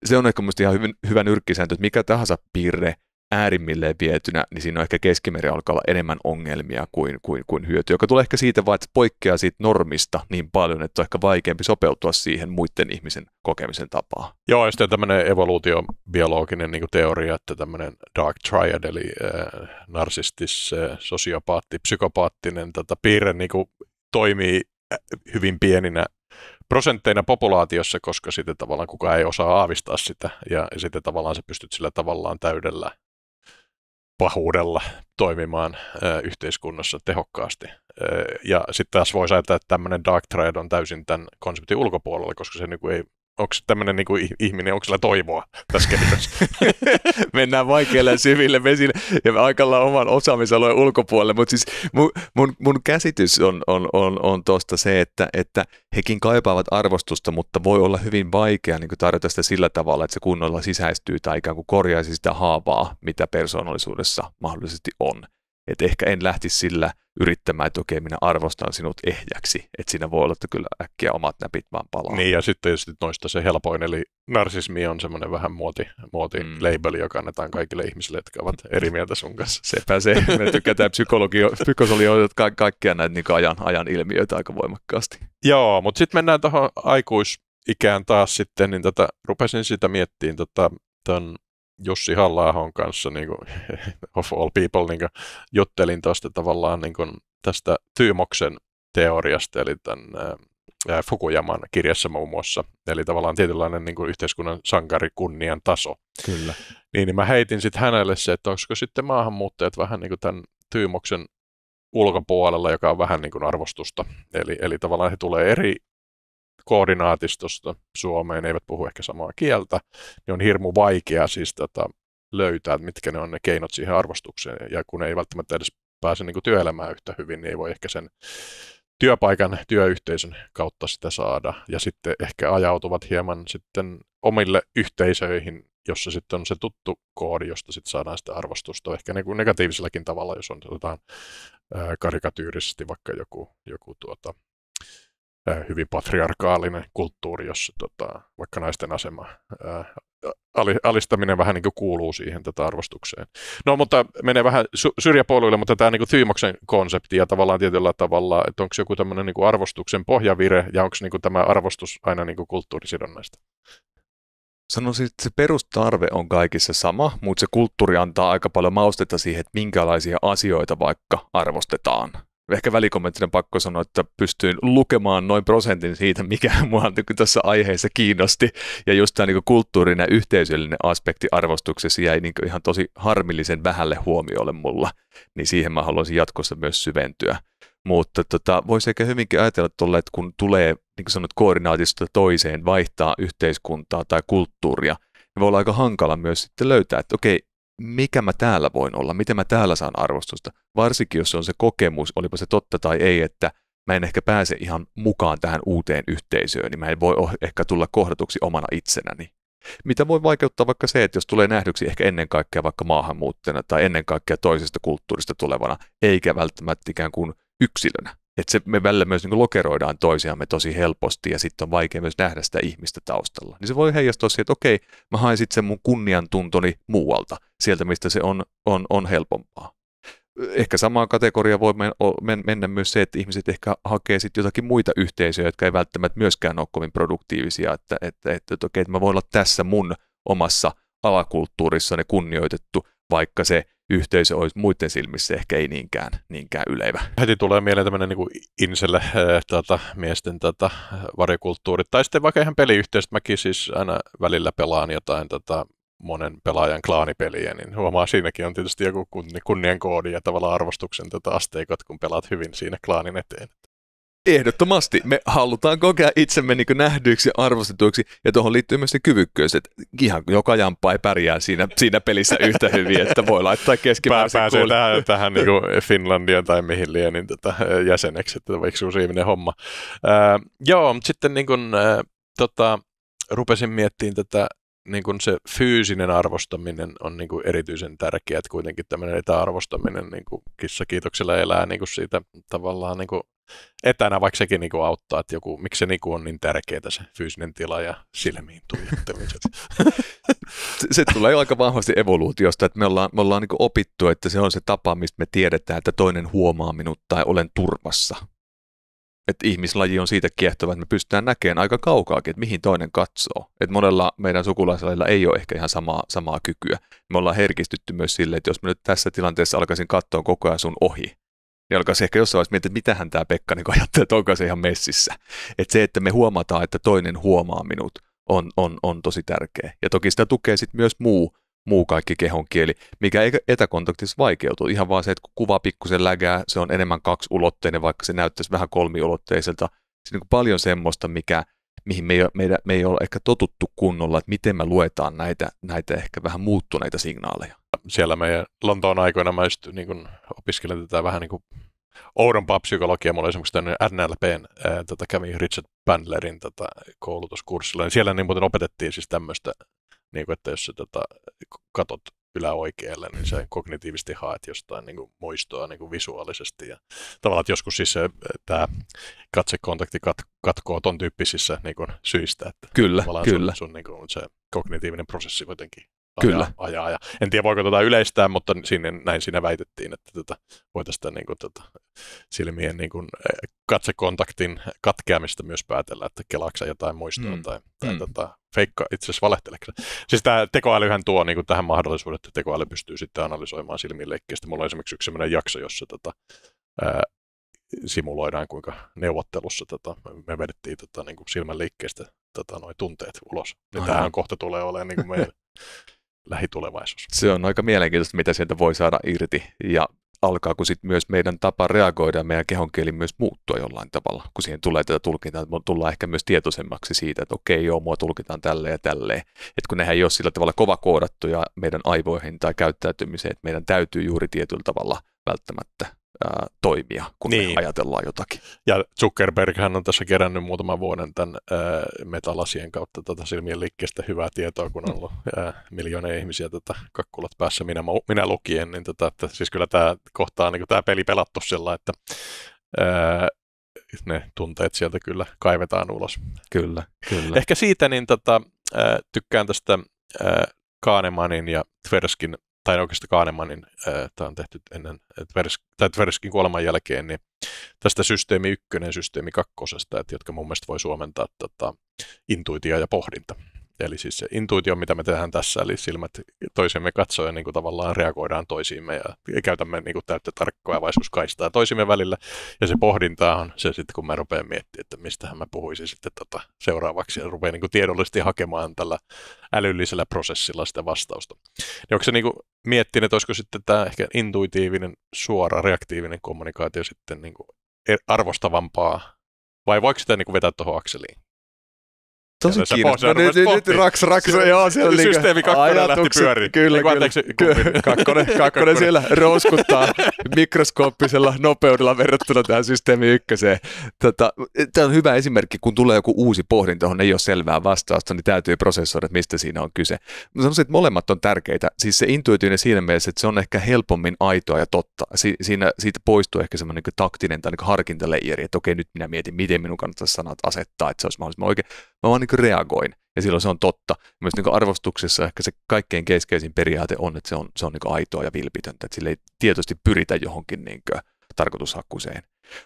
Se on ehkä mun ihan hyvin, hyvä nyrkkisääntö, että mikä tahansa piirre äärimmilleen vietynä, niin siinä on ehkä keskimeri alkaa olla enemmän ongelmia kuin, kuin, kuin hyöty, joka tulee ehkä siitä vaan, että poikkeaa siitä normista niin paljon, että on ehkä vaikeampi sopeutua siihen muiden ihmisen kokemisen tapaan. Joo, ja sitten tämmöinen evoluutiobiologinen niin teoria, että tämmöinen dark triad, eli äh, narsistis, äh, sosiopaatti, psykopaattinen tätä tota, piirre niin kuin toimii äh, hyvin pieninä prosentteina populaatiossa, koska sitten tavallaan kukaan ei osaa aavistaa sitä, ja sitten tavallaan sä pystyt sillä tavallaan täydellä pahuudella toimimaan yhteiskunnassa tehokkaasti. ja sitten taas voisi ajatella, että tämmöinen dark trade on täysin tämän konseptin ulkopuolella, koska se niin kuin ei onko tämmöinen niin ihminen, onko sillä toivoa tässä kehityksessä? Mennään vaikeille syville vesille ja aikalla oman osaamisalueen ulkopuolelle, mutta siis mun, mun, mun käsitys on, on, on, on tuosta se, että, että hekin kaipaavat arvostusta, mutta voi olla hyvin vaikea niin tarjota sitä sillä tavalla, että se kunnolla sisäistyy tai ikään kuin korjaisi sitä haavaa, mitä persoonallisuudessa mahdollisesti on. Et ehkä en lähtisi sillä – yrittämään, että okei, minä arvostan sinut ehjäksi. Että siinä voi olla, että kyllä äkkiä omat näpit vaan palaa. Niin, ja sitten tietysti noista se helpoin, eli narsismi on semmoinen vähän muoti, muoti mm. label, joka annetaan kaikille ihmisille, jotka ovat eri mieltä sun kanssa. Sepä se. Me tykätään psykosolioita, ka- kaikkia näitä niin ajan, ajan ilmiöitä aika voimakkaasti. Joo, mutta sitten mennään tuohon aikuisikään taas sitten, niin tota, rupesin sitä miettimään tota, ton Jussi halla kanssa niin kuin, of all people niin kuin, juttelin tuosta tavallaan niin kuin, tästä Tyymoksen teoriasta, eli tämän ää, Fukujaman kirjassa muun muassa, eli tavallaan tietynlainen niin kuin, yhteiskunnan sankarikunnian taso. Kyllä. Niin, niin mä heitin sitten hänelle se, että onko sitten maahanmuuttajat vähän niin kuin tämän Tyymoksen ulkopuolella, joka on vähän niin kuin arvostusta. Eli, eli tavallaan he tulee eri koordinaatistosta Suomeen, eivät puhu ehkä samaa kieltä, niin on hirmu vaikea siis tätä tota löytää, että mitkä ne on ne keinot siihen arvostukseen. Ja kun ei välttämättä edes pääse niin kuin työelämään yhtä hyvin, niin ei voi ehkä sen työpaikan, työyhteisön kautta sitä saada. Ja sitten ehkä ajautuvat hieman sitten omille yhteisöihin, jossa sitten on se tuttu koodi, josta sitten saadaan sitä arvostusta. Ehkä niin kuin negatiivisellakin tavalla, jos on karikatyyrisesti vaikka joku, joku tuota, Äh, hyvin patriarkaalinen kulttuuri, jossa tota, vaikka naisten asema ää, äh, alistaminen vähän niin kuin kuuluu siihen tätä arvostukseen. No mutta menee vähän syrjäpoluille, mutta tämä niin kuin Tyymoksen konsepti ja tavallaan tietyllä tavalla, että onko joku tämmöinen niin arvostuksen pohjavire ja onko niin tämä arvostus aina niin kuin kulttuurisidonnaista? Sanoisin, että se perustarve on kaikissa sama, mutta se kulttuuri antaa aika paljon maustetta siihen, että minkälaisia asioita vaikka arvostetaan ehkä välikommenttinen pakko sanoa, että pystyin lukemaan noin prosentin siitä, mikä mua niin tässä aiheessa kiinnosti. Ja just tämä niin kulttuurinen ja yhteisöllinen aspekti arvostuksessa jäi niin ihan tosi harmillisen vähälle huomiolle mulla. Niin siihen mä haluaisin jatkossa myös syventyä. Mutta tota, voisi ehkä hyvinkin ajatella tuolla, että kun tulee, niin kuin sanot, koordinaatista toiseen vaihtaa yhteiskuntaa tai kulttuuria, niin voi olla aika hankala myös sitten löytää, että okei, mikä mä täällä voin olla, miten mä täällä saan arvostusta. Varsinkin jos se on se kokemus, olipa se totta tai ei, että mä en ehkä pääse ihan mukaan tähän uuteen yhteisöön, niin mä en voi oh-, ehkä tulla kohdatuksi omana itsenäni. Mitä voi vaikeuttaa vaikka se, että jos tulee nähdyksi ehkä ennen kaikkea vaikka maahanmuuttajana tai ennen kaikkea toisesta kulttuurista tulevana, eikä välttämättä ikään kuin yksilönä että se, me välillä myös niin lokeroidaan toisiamme tosi helposti ja sitten on vaikea myös nähdä sitä ihmistä taustalla. Niin se voi heijastua siihen, että okei, mä haen sitten sen mun kunniantuntoni muualta, sieltä mistä se on, on, on helpompaa. Ehkä samaan kategoriaan voi mennä myös se, että ihmiset ehkä hakee sitten jotakin muita yhteisöjä, jotka ei välttämättä myöskään ole kovin produktiivisia, että, että, että, että okei, että mä voin olla tässä mun omassa alakulttuurissani kunnioitettu, vaikka se yhteisö olisi muiden silmissä ehkä ei niinkään, niinkään ylevä. Heti tulee mieleen tämmöinen niin inselle äh, tata, miesten tota, varjokulttuuri, tai sitten vaikka ihan peliyhteisöt, mäkin siis aina välillä pelaan jotain tota, monen pelaajan klaanipeliä, niin huomaa siinäkin on tietysti joku kunniankoodi ja tavallaan arvostuksen tota, asteikot, kun pelaat hyvin siinä klaanin eteen. Ehdottomasti. Me halutaan kokea itsemme niin nähdyiksi ja arvostetuiksi, ja tuohon liittyy myös se kyvykkyys, että ihan joka jampa ei pärjää siinä, siinä pelissä yhtä hyvin, että voi laittaa keskimäärin. Pää, Pääsee tähän, tähän niin Finlandian tai mihin liian niin tota, jäseneksi, että vaikka suusiiminen homma. Ää, joo, mutta sitten niin kuin, ää, tota, rupesin miettimään tätä niin kuin se fyysinen arvostaminen on niin kuin erityisen tärkeää, että kuitenkin tämmöinen etäarvostaminen niin kuin kissa kiitoksella elää niin kuin siitä tavallaan niin kuin etänä, vaikka sekin niin kuin auttaa, että joku, miksi se niin kuin on niin tärkeää se fyysinen tila ja silmiin tuijottamiset. se, tulee aika vahvasti evoluutiosta, että me ollaan, me ollaan niin opittu, että se on se tapa, mistä me tiedetään, että toinen huomaa minut tai olen turvassa. Et ihmislaji on siitä kiehtova, että me pystytään näkemään aika kaukaakin, että mihin toinen katsoo. Et monella meidän sukulaisilla ei ole ehkä ihan samaa, samaa kykyä. Me ollaan herkistytty myös sille, että jos mä nyt tässä tilanteessa alkaisin katsoa koko ajan sun ohi, niin alkaisi ehkä jossain vaiheessa miettiä, että mitähän tämä Pekka niin ajattelee, että onko se ihan messissä. Että se, että me huomataan, että toinen huomaa minut, on, on, on tosi tärkeä. Ja toki sitä tukee sitten myös muu, muu kaikki kehon kieli, mikä etäkontaktissa vaikeutuu. Ihan vaan se, että kun kuva pikkusen lägää, se on enemmän kaksiulotteinen, vaikka se näyttäisi vähän kolmiulotteiselta. Se on niin paljon semmoista, mikä, mihin me ei, meidän, me ei ole ehkä totuttu kunnolla, että miten me luetaan näitä, näitä ehkä vähän muuttuneita signaaleja siellä meidän Lontoon aikoina mä just niin kuin, opiskelin tätä vähän niin kuin oudompaa psykologiaa. Mulla oli esimerkiksi tämmöinen NLPn, ää, tota, kävi Richard Bandlerin tota, koulutuskurssilla. siellä niin muuten opetettiin siis tämmöistä, niin kuin, että jos sä tota, katot yläoikealle, niin sä kognitiivisesti haet jostain niin kuin, muistoa niin kuin visuaalisesti. Ja tavallaan, että joskus siis tämä katsekontakti kat- katkoo ton tyyppisissä niin kuin, syistä. Että kyllä, kyllä. Sun, sun niin kuin, se kognitiivinen prosessi jotenkin Kyllä. Ajaa, ajaa. En tiedä, voiko tätä tota yleistää, mutta sinne, näin siinä väitettiin, että tätä, tota, voitaisiin niin kuin, tätä, tota, silmien niin kuin, katsekontaktin katkeamista myös päätellä, että kelaksa jotain muistoa mm. tai, tai mm. Tota, feikka itse asiassa valehteleksä. Siis tämä tekoälyhän tuo niin kuin, tähän mahdollisuuden, että tekoäly pystyy sitten analysoimaan leikkiä. Mulla on esimerkiksi yksi sellainen jakso, jossa tota, ää, simuloidaan, kuinka neuvottelussa tota, me vedettiin tota, niin kuin silmän liikkeestä tota, noi tunteet ulos. Ja niin tämähän kohta tulee olemaan niin kuin meidän lähitulevaisuus. Se on aika mielenkiintoista, mitä sieltä voi saada irti ja alkaa kun sitten myös meidän tapa reagoida ja meidän kieli myös muuttua jollain tavalla, kun siihen tulee tätä tulkintaa, että tullaan ehkä myös tietoisemmaksi siitä, että okei, joo, mua tulkitaan tälle ja tälleen. Että kun nehän ei ole sillä tavalla kovakoodattuja meidän aivoihin tai käyttäytymiseen, että meidän täytyy juuri tietyllä tavalla välttämättä toimia, kun niin. me ajatellaan jotakin. Ja Zuckerberg hän on tässä kerännyt muutaman vuoden tämän ää, metalasien kautta tätä silmien liikkeestä hyvää tietoa, kun on ollut ää, miljoonia ihmisiä tätä kakkulat päässä minä, minä lukien, niin tätä, tota, että, siis kyllä tämä kohtaa niin tämä peli pelattu sillä, että ää, ne tunteet sieltä kyllä kaivetaan ulos. Kyllä, kyllä. Ehkä siitä niin tota, ää, tykkään tästä ää, Kaanemanin ja Tverskin tai oikeastaan Kahnemanin, tämä on tehty ennen Tverskin kuoleman jälkeen, niin tästä systeemi ykkönen, systeemi kakkosesta, että, jotka mun mielestä voi suomentaa tota, intuitia ja pohdinta. Eli siis se intuitio, mitä me tehdään tässä, eli silmät toisemme katsoen niin kuin tavallaan reagoidaan toisiimme ja käytämme niin kuin täyttä vaisuuskaistaa toisimme välillä. Ja se pohdinta on se sitten, kun mä rupean miettimään, että mistähän mä puhuisin sitten tota seuraavaksi ja rupean niin kuin tiedollisesti hakemaan tällä älyllisellä prosessilla sitä vastausta. Niin onko se niin kuin miettinyt, että olisiko sitten tämä ehkä intuitiivinen, suora, reaktiivinen kommunikaatio sitten niin kuin e-, arvostavampaa vai voiko sitä niin kuin vetää tuohon akseliin? Tosi kiinnostavaa. No, nyt, nyt, raks, raks, Se, joo, siellä niinku Systeemi kakkonen lähti pyöriin. Kyllä, niin, anteeksi, kyllä. kakkonen, kakkonen siellä rouskuttaa mikroskooppisella nopeudella verrattuna tähän systeemi ykköseen. Tota, tämä on hyvä esimerkki, kun tulee joku uusi pohdinta, johon ei ole selvää vastausta, niin täytyy prosessoida, että mistä siinä on kyse. Mä sanoisin, että molemmat on tärkeitä. Siis se intuitiivinen siinä mielessä, että se on ehkä helpommin aitoa ja totta. Si- siinä, siitä poistuu ehkä semmoinen niin taktinen tai niin harkintaleijeri, että okei, nyt minä mietin, miten minun kannattaisi sanat asettaa, että se olisi mahdollisimman oikein Mä vaan niin reagoin ja silloin se on totta. Myös niin arvostuksessa ehkä se kaikkein keskeisin periaate on, että se on, se on niin aitoa ja vilpitöntä, että sille ei tietysti pyritä johonkin niin tarkoitushakkuiseen.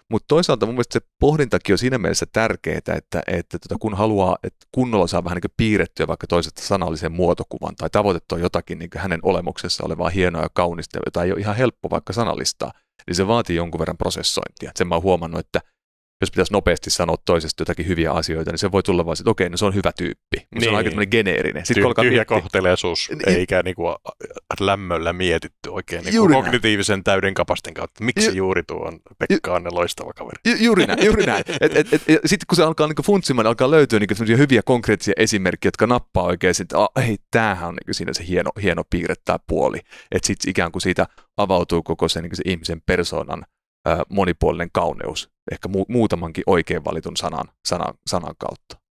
Mutta toisaalta mun mielestä se pohdintakin on siinä mielessä tärkeää, että, että tota, kun haluaa, että kunnolla saa vähän niin piirrettyä vaikka toisesta sanallisen muotokuvan tai tavoitetta on jotakin niin hänen olemuksessa olevaa hienoa ja kaunista, jota ei ole ihan helppo vaikka sanallistaa, niin se vaatii jonkun verran prosessointia. Sen mä oon huomannut, että jos pitäisi nopeasti sanoa toisesta jotakin hyviä asioita, niin se voi tulla vaan, että okei, no se on hyvä tyyppi. Niin. Se on aika niin. tämmöinen geneerinen. Sitten Ty- tyhjä mietti... kohteleisuus, niin. eikä niinku lämmöllä mietitty oikein niinku juuri kognitiivisen näin. täyden kapasten kautta. Miksi Ju- juuri tuo on Pekka Anne loistava kaveri? Ju- juuri näin, juuri näin. Et, et, et, Sitten kun se alkaa niinku funtsimaan, niin alkaa löytyä niinku hyviä konkreettisia esimerkkejä, jotka nappaa oikein, että ah, hei, tämähän on niinku siinä se hieno, hieno piirre tämä puoli. Että sitten ikään kuin siitä avautuu koko se, niinku se ihmisen persoonan – monipuolinen kauneus, ehkä mu- muutamankin oikein valitun sanan, sanan, sanan kautta.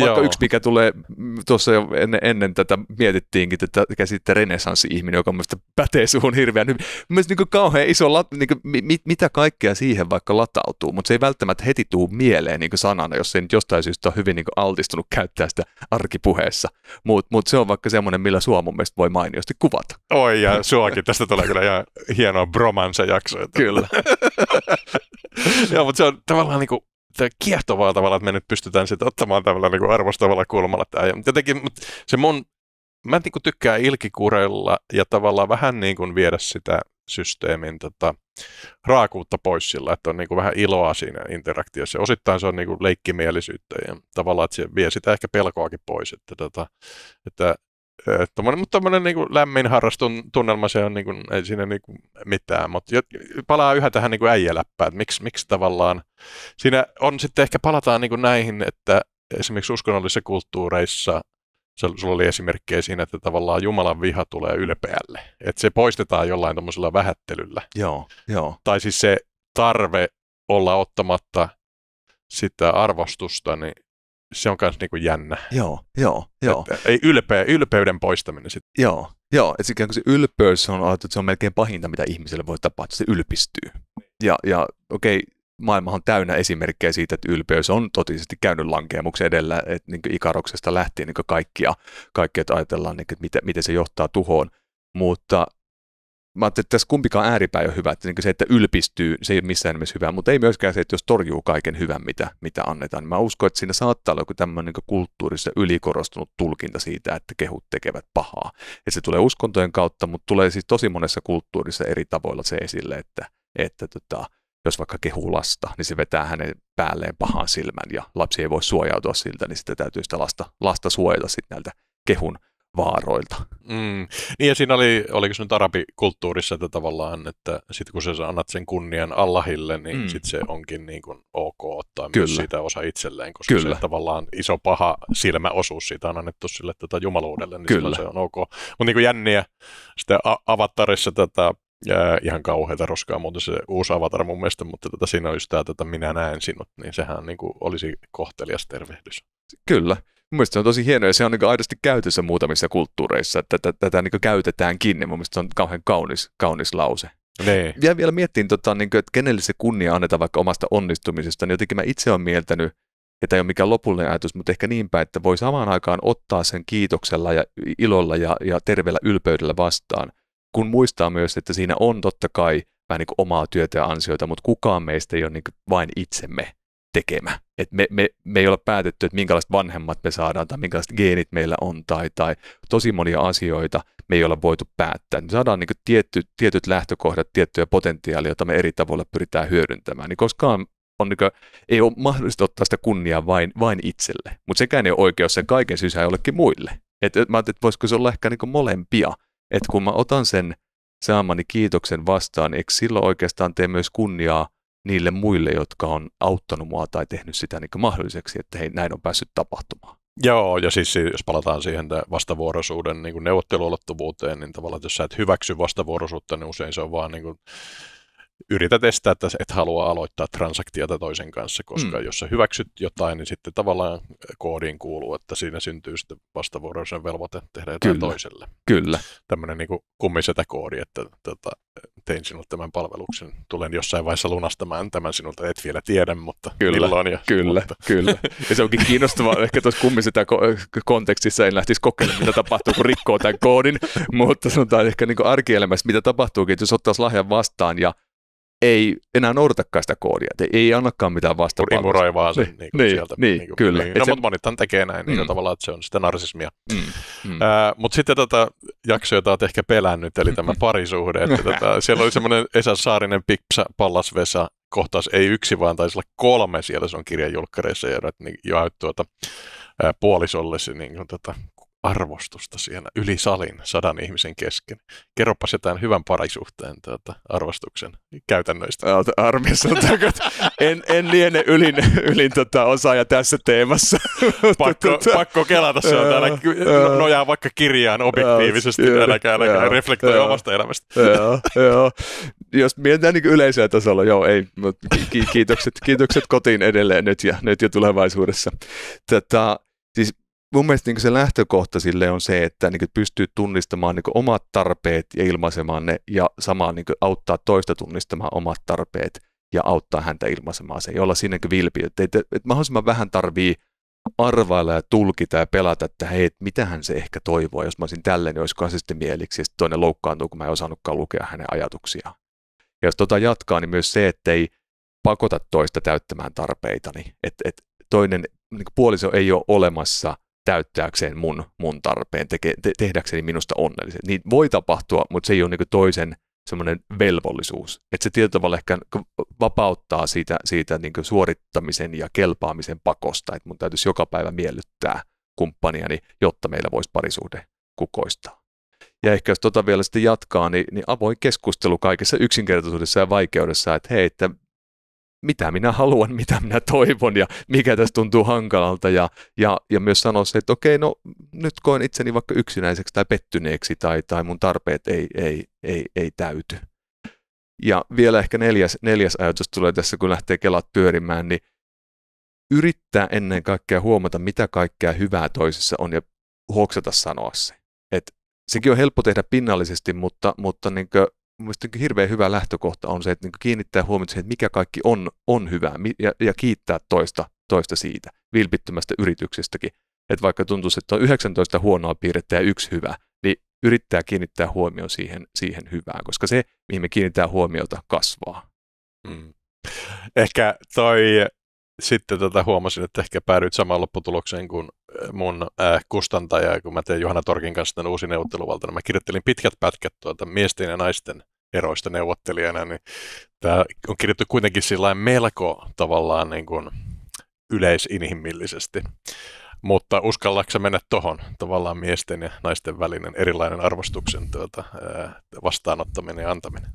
Vaikka Joo. yksi, mikä tulee mm, tuossa jo ennen, ennen tätä mietittiinkin, että käsitte renesanssi-ihminen, joka mielestä pätee suhun hirveän hyvin. Mielestäni niin kauhean iso, lat, niin kuin, mit, mitä kaikkea siihen vaikka latautuu, mutta se ei välttämättä heti tuu mieleen niin sanana, jos ei nyt jostain syystä ole hyvin niin altistunut käyttää sitä arkipuheessa. Mutta mut se on vaikka semmoinen, millä sua mun mielestä voi mainiosti kuvata. Oi ja suakin, tästä tulee kyllä ihan hienoa bromansa jakso. Kyllä. Joo, mutta se on tavallaan niin kuin kiehtovaa tavalla, että me nyt pystytään sitten ottamaan tällä niin kuin arvostavalla kulmalla tämä. Jotenkin mutta se mun, mä niin kuin tykkään ilkikureilla ja tavallaan vähän niin kuin viedä sitä systeemin tota, raakuutta pois sillä, että on niin kuin vähän iloa siinä interaktiossa. Osittain se on niin kuin leikkimielisyyttä ja tavallaan, että se vie sitä ehkä pelkoakin pois. Että, tota, että tommonen, mutta tommonen niin kuin lämmin harrastun tunnelma, se on niin kuin, ei siinä niin kuin mitään, mutta palaa yhä tähän niin kuin äijäläppään, että miksi, miksi tavallaan, siinä on sitten ehkä palataan niin kuin näihin, että esimerkiksi uskonnollisissa kulttuureissa, sulla oli esimerkkejä siinä, että tavallaan Jumalan viha tulee ylpeälle, että se poistetaan jollain tuommoisella vähättelyllä. Joo, joo. Tai siis se tarve olla ottamatta sitä arvostusta, niin se on myös niinku jännä. Joo, joo, joo. Et, ei ylpeä, ylpeyden poistaminen sitten. Joo, joo. Et ikään se ylpeys on että se on melkein pahinta, mitä ihmiselle voi tapahtua, että se ylpistyy. Ja, ja okei, okay, maailma on täynnä esimerkkejä siitä, että ylpeys on totisesti käynyt lankeamuksen edellä, että niin Ikaroksesta lähtien niin kaikkia, kaikkia, että ajatellaan, niin kuin, että miten, miten se johtaa tuhoon. Mutta mä ajattelin, että tässä kumpikaan ääripää ei ole hyvä. Että niin se, että ylpistyy, se ei ole missään nimessä hyvä, mutta ei myöskään se, että jos torjuu kaiken hyvän, mitä, mitä annetaan. Niin mä uskon, että siinä saattaa olla joku tämmöinen niin kulttuurissa ylikorostunut tulkinta siitä, että kehut tekevät pahaa. Että se tulee uskontojen kautta, mutta tulee siis tosi monessa kulttuurissa eri tavoilla se esille, että, että tota, jos vaikka kehuu lasta, niin se vetää hänen päälleen pahan silmän ja lapsi ei voi suojautua siltä, niin sitä täytyy sitä lasta, lasta suojata sitten näiltä kehun vaaroilta. Mm. Niin ja siinä oli, oliko se nyt arabikulttuurissa, että tavallaan, että sitten kun sä annat sen kunnian Allahille, niin mm. sitten se onkin niin kuin ok ottaa Kyllä. myös siitä osa itselleen, koska Kyllä. se tavallaan iso paha osuus siitä on annettu sille tätä jumaluudelle, niin Kyllä. se on ok. Mutta niin kuin jänniä, sitten avatarissa tätä ja ihan kauheita roskaa muuten se uusi avatar mun mielestä, mutta tätä, siinä on just tämä, että minä näen sinut, niin sehän niin kuin olisi kohtelias tervehdys. Kyllä. Mielestäni se on tosi hienoa ja se on niin aidosti käytössä muutamissa kulttuureissa, että tätä, niinku tätä niin käytetäänkin. Mielestäni se on kauhean kaunis, kaunis lause. Niin. Ja vielä miettiin, tota, niin kuin, että kenelle se kunnia annetaan vaikka omasta onnistumisesta, niin jotenkin mä itse olen mieltänyt, että ei ole mikään lopullinen ajatus, mutta ehkä niinpä, että voi samaan aikaan ottaa sen kiitoksella ja ilolla ja, ja terveellä ylpeydellä vastaan, kun muistaa myös, että siinä on totta kai vähän niin kuin omaa työtä ja ansioita, mutta kukaan meistä ei ole niin vain itsemme tekemä. Et me, me, me ei ole päätetty, että minkälaiset vanhemmat me saadaan tai minkälaiset geenit meillä on tai, tai tosi monia asioita me ei olla voitu päättää. Me niin saadaan niin tietty, tietyt lähtökohdat, tiettyjä potentiaalia, joita me eri tavalla pyritään hyödyntämään. Niin koskaan on niin kuin, ei ole mahdollista ottaa sitä kunniaa vain, vain itselle, mutta sekään ei ole oikeus sen kaiken sysään jollekin muille. Et, et mä ajattelin, että voisiko se olla ehkä niin molempia, että kun mä otan sen saamani kiitoksen vastaan, niin eikö silloin oikeastaan tee myös kunniaa – niille muille, jotka on auttanut mua tai tehnyt sitä niin mahdolliseksi, että hei, näin on päässyt tapahtumaan. Joo, ja siis jos palataan siihen vastavuoroisuuden niin neuvotteluolottuvuuteen, niin tavallaan että jos sä et hyväksy vastavuoroisuutta, niin usein se on vaan niin kuin yritä estää, että et halua aloittaa transaktiota toisen kanssa, koska mm. jos sä hyväksyt jotain, niin sitten tavallaan koodiin kuuluu, että siinä syntyy sitten vastavuoroisen velvoite tehdä jotain Kyllä. toiselle. Kyllä. Tämmöinen niin koodi, että tota, tein sinulle tämän palveluksen, tulen jossain vaiheessa lunastamaan tämän sinulta, et vielä tiedä, mutta kyllä, milloin. Ja, kyllä, mutta. kyllä. Ja se onkin kiinnostavaa, ehkä tuossa kummisetä kontekstissa en lähtisi kokeilemaan, mitä tapahtuu, kun rikkoo tämän koodin, mutta sanotaan ehkä niin arkielämässä, mitä tapahtuukin, jos ottaisiin lahjan vastaan ja ei enää noudatakaan sitä koodia, että ei annakaan mitään vastausta. Imuroi vaan sen niin, niinku niin, sieltä. Niin, niin, kyllä. Niin. No, se... mutta monithan tekee näin niin mm. niin tavallaan, että se on sitä narsismia. Mm. Mm. Äh, mutta sitten tätä tota jaksoa, jota olet ehkä pelännyt, eli tämä parisuhde. Että tätä, tota, siellä oli semmoinen Esa Saarinen, Pipsa Pallasvesa kohtaus ei yksi, vaan taisi olla kolme siellä se on kirjan julkkareissa, ja niin, jaet tuota, äh, puolisolle niin tota, arvostusta siellä yli salin sadan ihmisen kesken. se tämän hyvän parisuhteen tuota, arvostuksen käytännöistä. Armiassa tuota, en, en liene ylin, ylin tota osaaja tässä teemassa. Pakko, tota, pakko kelata se on täällä, no- nojaa vaikka kirjaan objektiivisesti, äläkä, äläkä reflektoi omasta elämästä. joo. Jos mietitään niin yleisellä tasolla, joo, ei, mutta ki- kiitokset, kiitokset kotiin edelleen nyt ja, nyt ja tulevaisuudessa. Tätä, tota, siis mun mielestä niin se lähtökohta sille on se, että niin pystyy tunnistamaan niin omat tarpeet ja ilmaisemaan ne ja samaan niin auttaa toista tunnistamaan omat tarpeet ja auttaa häntä ilmaisemaan se, jolla siinä niin vilpi. Että, että, että mahdollisimman vähän tarvii arvailla ja tulkita ja pelata, että hei, että mitähän se ehkä toivoo, jos mä olisin tälleen, niin olisikohan se sitten mieliksi, ja sitten toinen loukkaantuu, kun mä en osannutkaan lukea hänen ajatuksiaan. Ja jos tota jatkaa, niin myös se, että ei pakota toista täyttämään tarpeitani, että et toinen niin puoliso ei ole olemassa – täyttääkseen mun, mun tarpeen, teke, te, tehdäkseni minusta onnellisen. Niin voi tapahtua, mutta se ei ole niin toisen semmoinen velvollisuus. Että se tietyllä tavalla ehkä vapauttaa siitä, siitä niin suorittamisen ja kelpaamisen pakosta, että mun täytyisi joka päivä miellyttää kumppaniani, jotta meillä voisi parisuhde kukoistaa. Ja ehkä jos tota vielä sitten jatkaa, niin, niin avoin keskustelu kaikessa yksinkertaisuudessa ja vaikeudessa, että hei, että mitä minä haluan, mitä minä toivon ja mikä tässä tuntuu hankalalta ja, ja, ja myös sanoa se, että okei, no nyt koen itseni vaikka yksinäiseksi tai pettyneeksi tai, tai mun tarpeet ei, ei, ei, ei täyty. Ja vielä ehkä neljäs, neljäs ajatus tulee tässä, kun lähtee kelat pyörimään, niin yrittää ennen kaikkea huomata, mitä kaikkea hyvää toisessa on ja huoksata sanoa se. Et sekin on helppo tehdä pinnallisesti, mutta, mutta niin mielestäni niinku hirveän hyvä lähtökohta on se, että niin kiinnittää huomiota siihen, että mikä kaikki on, on hyvää ja, ja kiittää toista, toista siitä, vilpittömästä yrityksestäkin. Että vaikka tuntuu, että on 19 huonoa piirrettä ja yksi hyvä, niin yrittää kiinnittää huomioon siihen, siihen hyvään, koska se, mihin me kiinnittää huomiota, kasvaa. Mm. Ehkä toi, sitten tätä tota huomasin, että ehkä päädyit samaan lopputulokseen kuin mun äh, kustantaja, kun mä tein Johanna Torkin kanssa tämän neuvotteluvalta, neuvotteluvaltana. Niin mä kirjoittelin pitkät pätkät tuota miesten ja naisten eroista neuvottelijana, niin tämä on kirjoittu kuitenkin sillä melko tavallaan niin kuin yleisinhimillisesti. Mutta uskallatko mennä tuohon tavallaan miesten ja naisten välinen erilainen arvostuksen tuota, äh, vastaanottaminen ja antaminen?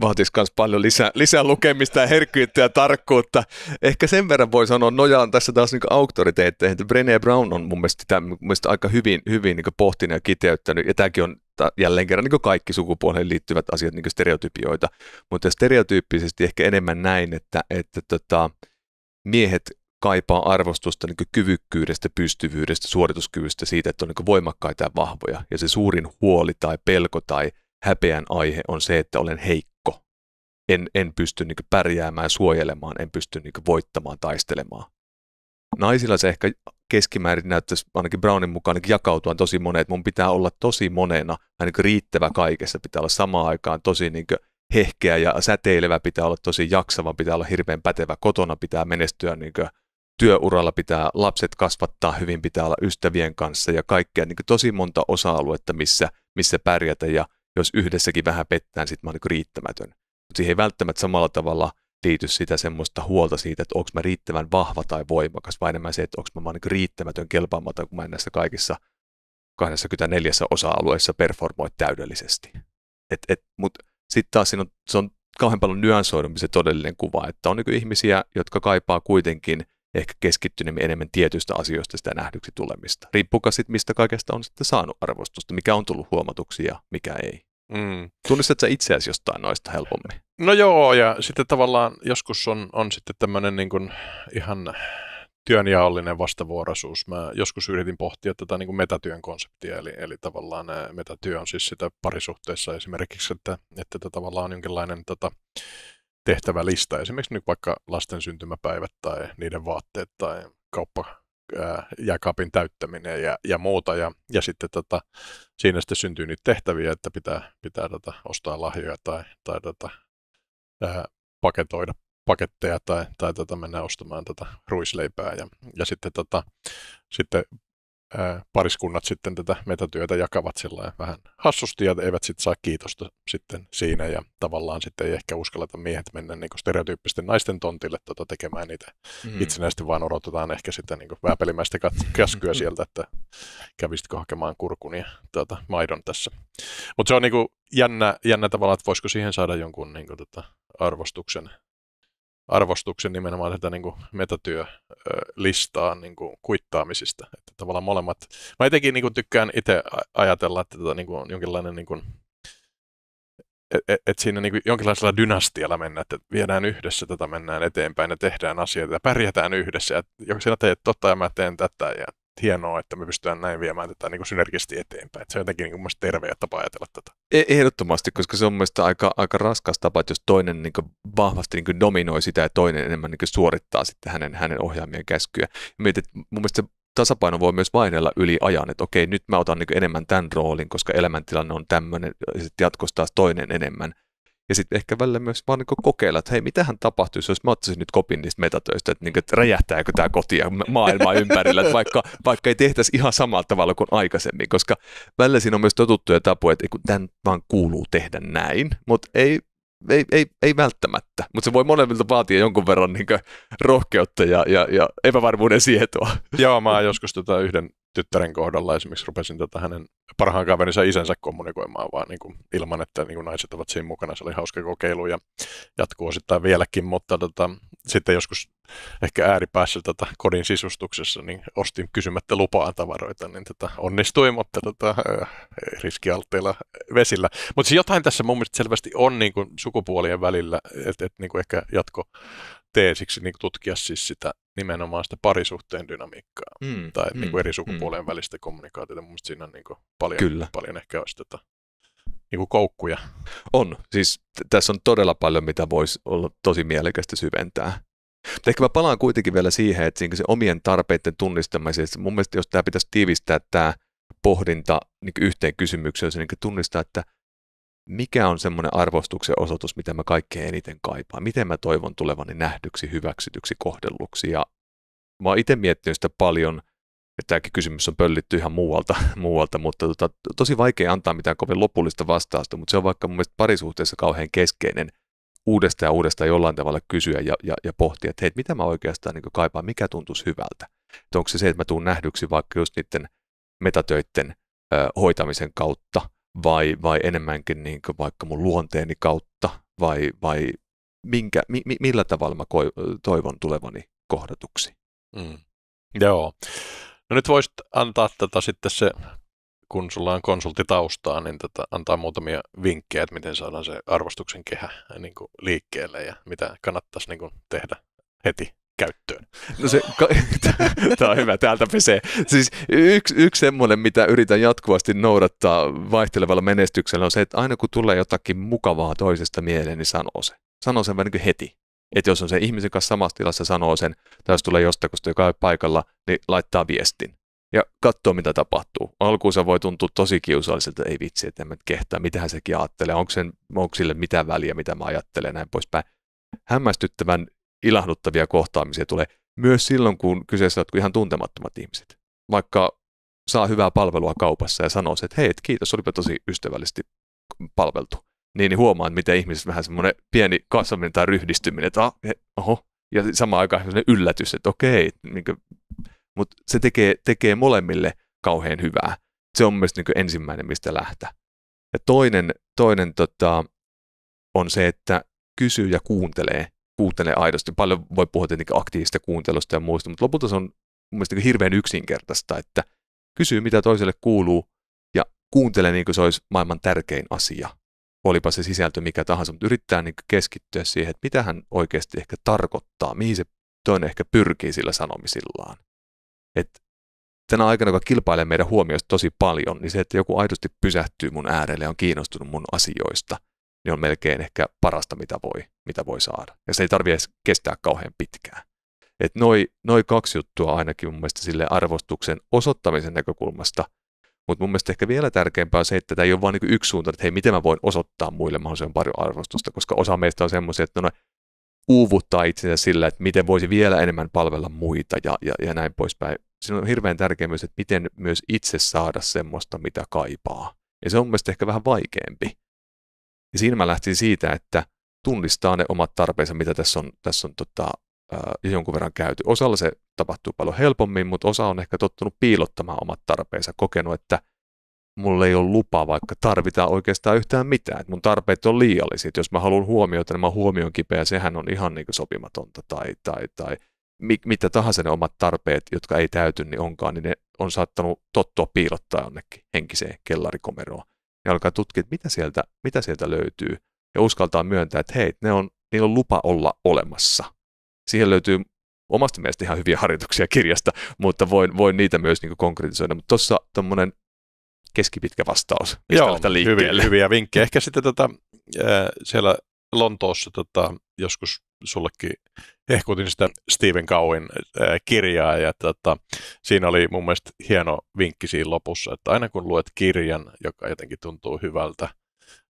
vaatisi myös paljon lisää, lisää lukemista ja herkkyyttä ja tarkkuutta. Ehkä sen verran voi sanoa, nojaan tässä taas niin auktoriteetteihin, että Brené Brown on mun mielestä, tämän, mun mielestä aika hyvin, hyvin niin pohtinut ja kiteyttänyt, ja tämäkin on jälleen kerran niin kaikki sukupuoleen liittyvät asiat niin stereotypioita, mutta stereotyyppisesti ehkä enemmän näin, että, että tota, miehet kaipaa arvostusta niin kyvykkyydestä, pystyvyydestä, suorituskyvystä, siitä, että on niin voimakkaita ja vahvoja, ja se suurin huoli tai pelko tai häpeän aihe on se, että olen heikko en, en pysty niin kuin pärjäämään, suojelemaan, en pysty niin kuin voittamaan, taistelemaan. Naisilla se ehkä keskimäärin näyttäisi ainakin Brownin mukaan niin jakautua tosi moneen, että mun pitää olla tosi monena, niin kuin riittävä kaikessa, pitää olla samaan aikaan tosi niin kuin hehkeä ja säteilevä, pitää olla tosi jaksava, pitää olla hirveän pätevä, kotona pitää menestyä niin kuin työuralla pitää lapset kasvattaa hyvin, pitää olla ystävien kanssa ja kaikkea, niin kuin tosi monta osa-aluetta, missä, missä pärjätä ja jos yhdessäkin vähän pettään, sitten mä oon niin riittämätön mutta siihen ei välttämättä samalla tavalla liity sitä semmoista huolta siitä, että onko mä riittävän vahva tai voimakas, vaan enemmän se, että onko mä vaan niin riittämätön kelpaamatta, kun mä en näissä kaikissa 24 osa-alueessa performoi täydellisesti. Et, et, Mutta sitten taas siinä on, se on kauhean paljon nyansoidumpi se todellinen kuva, että on niin ihmisiä, jotka kaipaa kuitenkin ehkä keskittyneemmin enemmän tietystä asioista sitä nähdyksi tulemista. Riippuuko sitten, mistä kaikesta on sitten saanut arvostusta, mikä on tullut huomatuksia, mikä ei. Mm. Tunnistat sä itseäsi jostain noista helpommin? No joo, ja sitten tavallaan joskus on, on sitten tämmöinen niin kuin ihan työnjaollinen vastavuoroisuus. Mä joskus yritin pohtia tätä niin kuin metatyön konseptia, eli, eli tavallaan metatyö on siis sitä parisuhteessa esimerkiksi, että, että tätä tota tavallaan on jonkinlainen tota, tehtävälista, esimerkiksi nyt vaikka lasten syntymäpäivät tai niiden vaatteet tai kauppa, ää, jääkaapin täyttäminen ja, ja muuta. Ja, ja sitten tota, siinä sitten syntyy niitä tehtäviä, että pitää, pitää tota, ostaa lahjoja tai, tai tota, ää, paketoida paketteja tai, tai tota, mennä ostamaan tota ruisleipää. Ja, ja sitten, tota, sitten pariskunnat sitten tätä metatyötä jakavat sillä vähän hassusti ja eivät sitten saa kiitosta sitten siinä ja tavallaan sitten ei ehkä uskalleta miehet mennä niin stereotyyppisten naisten tontille tota, tekemään niitä mm. itsenäisesti, vaan odotetaan ehkä sitä niin vääpelimäistä käskyä sieltä, että kävisitkö hakemaan kurkun ja tuota, maidon tässä. Mutta se on niin jännä, jännä tavallaan, että voisiko siihen saada jonkun niin kuin, tota, arvostuksen arvostuksen nimenomaan tätä niin kuin metatyölistaa niin kuin kuittaamisista. Että tavallaan molemmat, mä jotenkin niin kuin tykkään itse ajatella, että tota, niin kuin jonkinlainen niin kuin, e-, e-, että et siinä niinku jonkinlaisella dynastialla mennään, että viedään yhdessä tätä, mennään eteenpäin ja tehdään asioita ja pärjätään yhdessä. Ja jos sinä teet totta ja mä teen tätä ja hienoa, että me pystytään näin viemään tätä niin kuin synergisesti eteenpäin. Että se on jotenkin niin niinku mielestäni terveä tapa ajatella tätä. E- ehdottomasti, koska se on mielestäni aika, aika raskas tapa, että jos toinen niin kuin vahvasti niin kuin dominoi sitä ja toinen enemmän niin kuin suorittaa sitten hänen, hänen ohjaamien käskyä. Mietin, että mun mielestä se tasapaino voi myös vaihdella yli ajan, että okei, nyt mä otan niin enemmän tämän roolin, koska elämäntilanne on tämmöinen, ja sitten jatkossa taas toinen enemmän. Ja sitten ehkä välillä myös vaan niin kokeilla, että hei, mitähän tapahtuisi, jos mä ottaisin nyt kopin niistä metatöistä, että, niin kuin, että räjähtääkö tämä koti ja maailma ympärillä, että vaikka, vaikka ei tehtäisi ihan samalla tavalla kuin aikaisemmin, koska välillä siinä on myös totuttuja tapoja, että tämän vaan kuuluu tehdä näin, mutta ei ei, ei, ei välttämättä, mutta se voi molemmilta vaatia jonkun verran niin rohkeutta ja, ja, ja epävarmuuden sietoa. Joo, mä oon joskus tota yhden tyttären kohdalla esimerkiksi rupesin tota hänen parhaan kaverinsa isänsä kommunikoimaan vaan niin kuin, ilman, että niin kuin naiset ovat siinä mukana. Se oli hauska kokeilu ja jatkuu osittain vieläkin, mutta tota, sitten joskus ehkä ääripäässä tota, kodin sisustuksessa niin ostin kysymättä lupaan tavaroita, niin tota, onnistui, mutta tota, riskialtteilla vesillä. Mutta siis jotain tässä mun mielestä selvästi on niin kuin sukupuolien välillä, että et, niin kuin ehkä jatko teesiksi niin tutkia siis sitä nimenomaan sitä parisuhteen dynamiikkaa mm, tai mm, niin kuin eri mm. sukupuolien mm. välistä kommunikaatiota. Mun siinä on niin kuin paljon, Kyllä. paljon ehkä olisi tätä tota, niin kuin koukkuja. On. Siis t- tässä on todella paljon, mitä voisi olla tosi mielekästä syventää. Mutta ehkä mä palaan kuitenkin vielä siihen, että se omien tarpeiden tunnistamiseen. Siis mun mielestä jos tämä pitäisi tiivistää tämä pohdinta niin yhteen kysymykseen, se niin tunnistaa, että – mikä on semmoinen arvostuksen osoitus, mitä mä kaikkein eniten kaipaan? Miten mä toivon tulevani nähdyksi, hyväksytyksi, kohdelluksi? Ja mä oon itse miettinyt sitä paljon, että tämäkin kysymys on pöllitty ihan muualta, muualta mutta tota, tosi vaikea antaa mitään kovin lopullista vastausta, mutta se on vaikka mun mielestä parisuhteessa kauhean keskeinen uudestaan ja uudestaan jollain tavalla kysyä ja, ja, ja pohtia, että hei, mitä mä oikeastaan niin kaipaan, mikä tuntuisi hyvältä. Että onko se se, että mä tuun nähdyksi vaikka just niiden metatöiden ö, hoitamisen kautta – vai, vai enemmänkin niin kuin vaikka mun luonteeni kautta vai, vai minkä, mi, millä tavalla mä toivon tulevani kohdatuksi. Mm. Joo. No nyt voisit antaa tätä sitten se, kun sulla on konsulttitaustaa, niin tätä antaa muutamia vinkkejä, että miten saadaan se arvostuksen kehä niin kuin liikkeelle ja mitä kannattaisi niin kuin tehdä heti käyttöön. No se, ka- tämä on hyvä, täältä pesee. Siis yksi, yksi semmoinen, mitä yritän jatkuvasti noudattaa vaihtelevalla menestyksellä on se, että aina kun tulee jotakin mukavaa toisesta mieleen, niin sanoo se. Sanoo sen vähän niin heti. Että jos on se ihmisen kanssa samassa tilassa, sanoo sen, tai jos tulee jostakin, joka ei paikalla, niin laittaa viestin. Ja katsoo, mitä tapahtuu. Alkuun se voi tuntua tosi kiusalliselta, ei vitsi, että en mä kehtaa, mitähän sekin ajattelee, onko, sen, onko sille mitään väliä, mitä mä ajattelen, näin poispäin. Hämmästyttävän ilahduttavia kohtaamisia tulee myös silloin, kun kyseessä ovat ihan tuntemattomat ihmiset. Vaikka saa hyvää palvelua kaupassa ja sanoo että hei, kiitos, olipa tosi ystävällisesti palveltu. Niin huomaan, miten ihmiset vähän semmoinen pieni kasvaminen tai ryhdistyminen, että ah, he, oho, ja samaan aikaan semmoinen yllätys, että okei, niin mutta se tekee, tekee molemmille kauhean hyvää. Se on myös niin ensimmäinen, mistä lähtää. Ja toinen, toinen tota, on se, että kysyy ja kuuntelee kuuntelee aidosti. Paljon voi puhua tietenkin aktiivista kuuntelusta ja muista, mutta lopulta se on mun mielestä niinku hirveän yksinkertaista, että kysyy mitä toiselle kuuluu ja kuuntele niin kuin se olisi maailman tärkein asia. Olipa se sisältö mikä tahansa, mutta yrittää niin keskittyä siihen, että mitä hän oikeasti ehkä tarkoittaa, mihin se toinen ehkä pyrkii sillä sanomisillaan. Et tänä aikana, joka kilpailee meidän huomioista tosi paljon, niin se, että joku aidosti pysähtyy mun äärelle ja on kiinnostunut mun asioista – niin on melkein ehkä parasta, mitä voi, mitä voi saada. Ja se ei tarvitse edes kestää kauhean pitkään. Et noi, noi kaksi juttua ainakin mun mielestä sille arvostuksen osoittamisen näkökulmasta, mutta mun mielestä ehkä vielä tärkeämpää on se, että tämä ei ole vain niin yksi suunta, että hei, miten mä voin osoittaa muille mahdollisimman paljon arvostusta, koska osa meistä on semmoisia, että no, no, uuvuttaa itsensä sillä, että miten voisi vielä enemmän palvella muita ja, ja, ja näin poispäin. Siinä on hirveän tärkeää myös, että miten myös itse saada semmoista, mitä kaipaa. Ja se on mielestä ehkä vähän vaikeampi. Ja siinä mä lähtin siitä, että tunnistaa ne omat tarpeensa, mitä tässä on, tässä on tota, ää, jonkun verran käyty. Osalla se tapahtuu paljon helpommin, mutta osa on ehkä tottunut piilottamaan omat tarpeensa, kokenut, että mulla ei ole lupa, vaikka tarvitaan oikeastaan yhtään mitään. Et mun tarpeet on liiallisia. Et jos mä haluan huomiota, niin mä huomion kipeä, sehän on ihan niin sopimatonta. Tai, tai, tai mit, mitä tahansa ne omat tarpeet, jotka ei täyty, niin onkaan, niin ne on saattanut tottua piilottaa jonnekin henkiseen kellarikomeroon ja alkaa tutkia, että mitä sieltä, mitä sieltä löytyy. Ja uskaltaa myöntää, että hei, ne on, niillä on lupa olla olemassa. Siihen löytyy omasta mielestä ihan hyviä harjoituksia kirjasta, mutta voin, voin niitä myös niin konkretisoida. Mutta tuossa tuommoinen keskipitkä vastaus, mistä Joo, liikkeelle. Hyviä, hyviä vinkkejä. Ehkä sitten tota, siellä Lontoossa tota, joskus sullekin hehkutin sitä Stephen Cowin ää, kirjaa ja tota, siinä oli mun mielestä hieno vinkki siinä lopussa, että aina kun luet kirjan, joka jotenkin tuntuu hyvältä,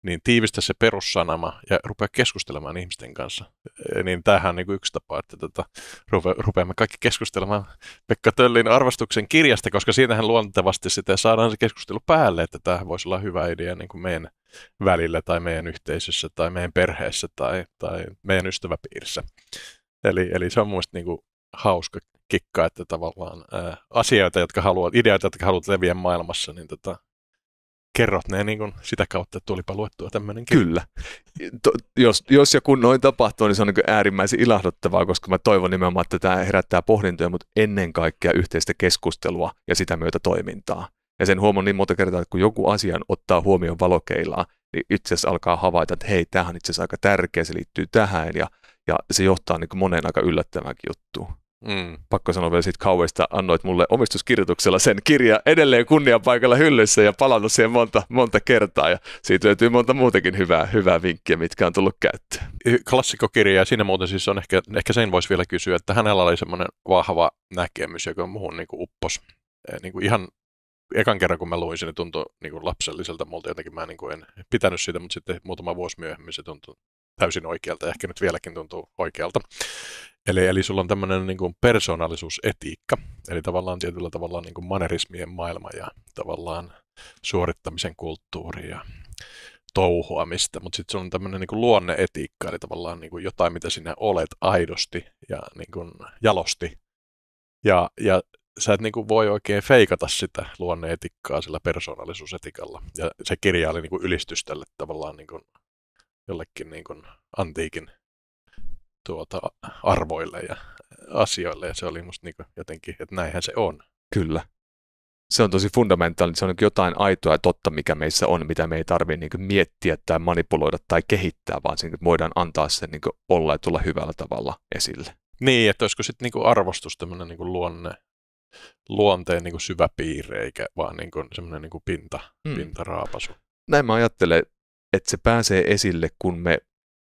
niin tiivistä se perussanama ja rupea keskustelemaan ihmisten kanssa. E, niin tämähän on niin kuin yksi tapa, että tota, rupe, rupeamme kaikki keskustelemaan Pekka Töllin arvostuksen kirjasta, koska siinähän luontevasti sitä saadaan se keskustelu päälle, että tämähän voisi olla hyvä idea niin kuin meidän välillä tai meidän yhteisössä tai meidän perheessä tai, tai meidän ystäväpiirissä. Eli, eli se on mun niinku hauska kikka, että tavallaan ää, asioita, jotka haluat, ideoita, jotka haluat leviä maailmassa, niin tota, kerrot ne niin kun sitä kautta, että tulipa luettua tämmöinen. Kyllä. To, jos, jos ja kun noin tapahtuu, niin se on niin äärimmäisen ilahduttavaa, koska mä toivon nimenomaan, että tämä herättää pohdintoja, mutta ennen kaikkea yhteistä keskustelua ja sitä myötä toimintaa. Ja sen huomaan niin monta kertaa, että kun joku asian ottaa huomioon valokeilaan, niin itse asiassa alkaa havaita, että hei, tämähän on itse asiassa aika tärkeä, se liittyy tähän ja, ja se johtaa niin moneen aika yllättävänkin juttuun. Mm. Pakko sanoa vielä siitä kauheista, annoit mulle omistuskirjoituksella sen kirja edelleen kunnianpaikalla hyllyssä ja palannut siihen monta, monta kertaa ja siitä löytyy monta muutakin hyvää, hyvää vinkkiä, mitkä on tullut käyttöön. Klassikokirja ja siinä muuten siis on ehkä, ehkä sen voisi vielä kysyä, että hänellä oli semmoinen vahva näkemys, joka muuhun niin uppos niin kuin ihan ekan kerran kun mä luin sen, niin tuntui niin kuin lapselliselta multa, jotenkin mä niin kuin en pitänyt siitä, mutta sitten muutama vuosi myöhemmin se tuntui täysin oikealta, ehkä nyt vieläkin tuntuu oikealta. Eli, eli sulla on tämmöinen niin kuin persoonallisuusetiikka, eli tavallaan tietyllä tavalla niin kuin manerismien maailma ja tavallaan suorittamisen kulttuuri ja touhuamista, mutta sitten sulla on tämmöinen niin luonneetiikka, eli tavallaan niin kuin jotain, mitä sinä olet aidosti ja niin kuin jalosti. Ja, ja sä et niin kuin voi oikein feikata sitä luonneetikkaa sillä persoonallisuusetikalla. Ja se kirja oli niin kuin ylistys tälle tavallaan niin kuin jollekin niin kuin antiikin tuota, arvoille ja asioille. Ja se oli musta niin kuin jotenkin, että näinhän se on. Kyllä. Se on tosi fundamentaalinen, se on niinku jotain aitoa ja totta, mikä meissä on, mitä me ei tarvitse niin miettiä tai manipuloida tai kehittää, vaan sen, niinku voidaan antaa sen niin olla ja tulla hyvällä tavalla esille. Niin, että olisiko sitten niinku arvostus tämmöinen niinku luonne luonteen niin kuin syvä piirre, eikä vaan niin kuin semmoinen niin kuin pinta, mm. pintaraapasu. Näin mä ajattelen, että se pääsee esille, kun me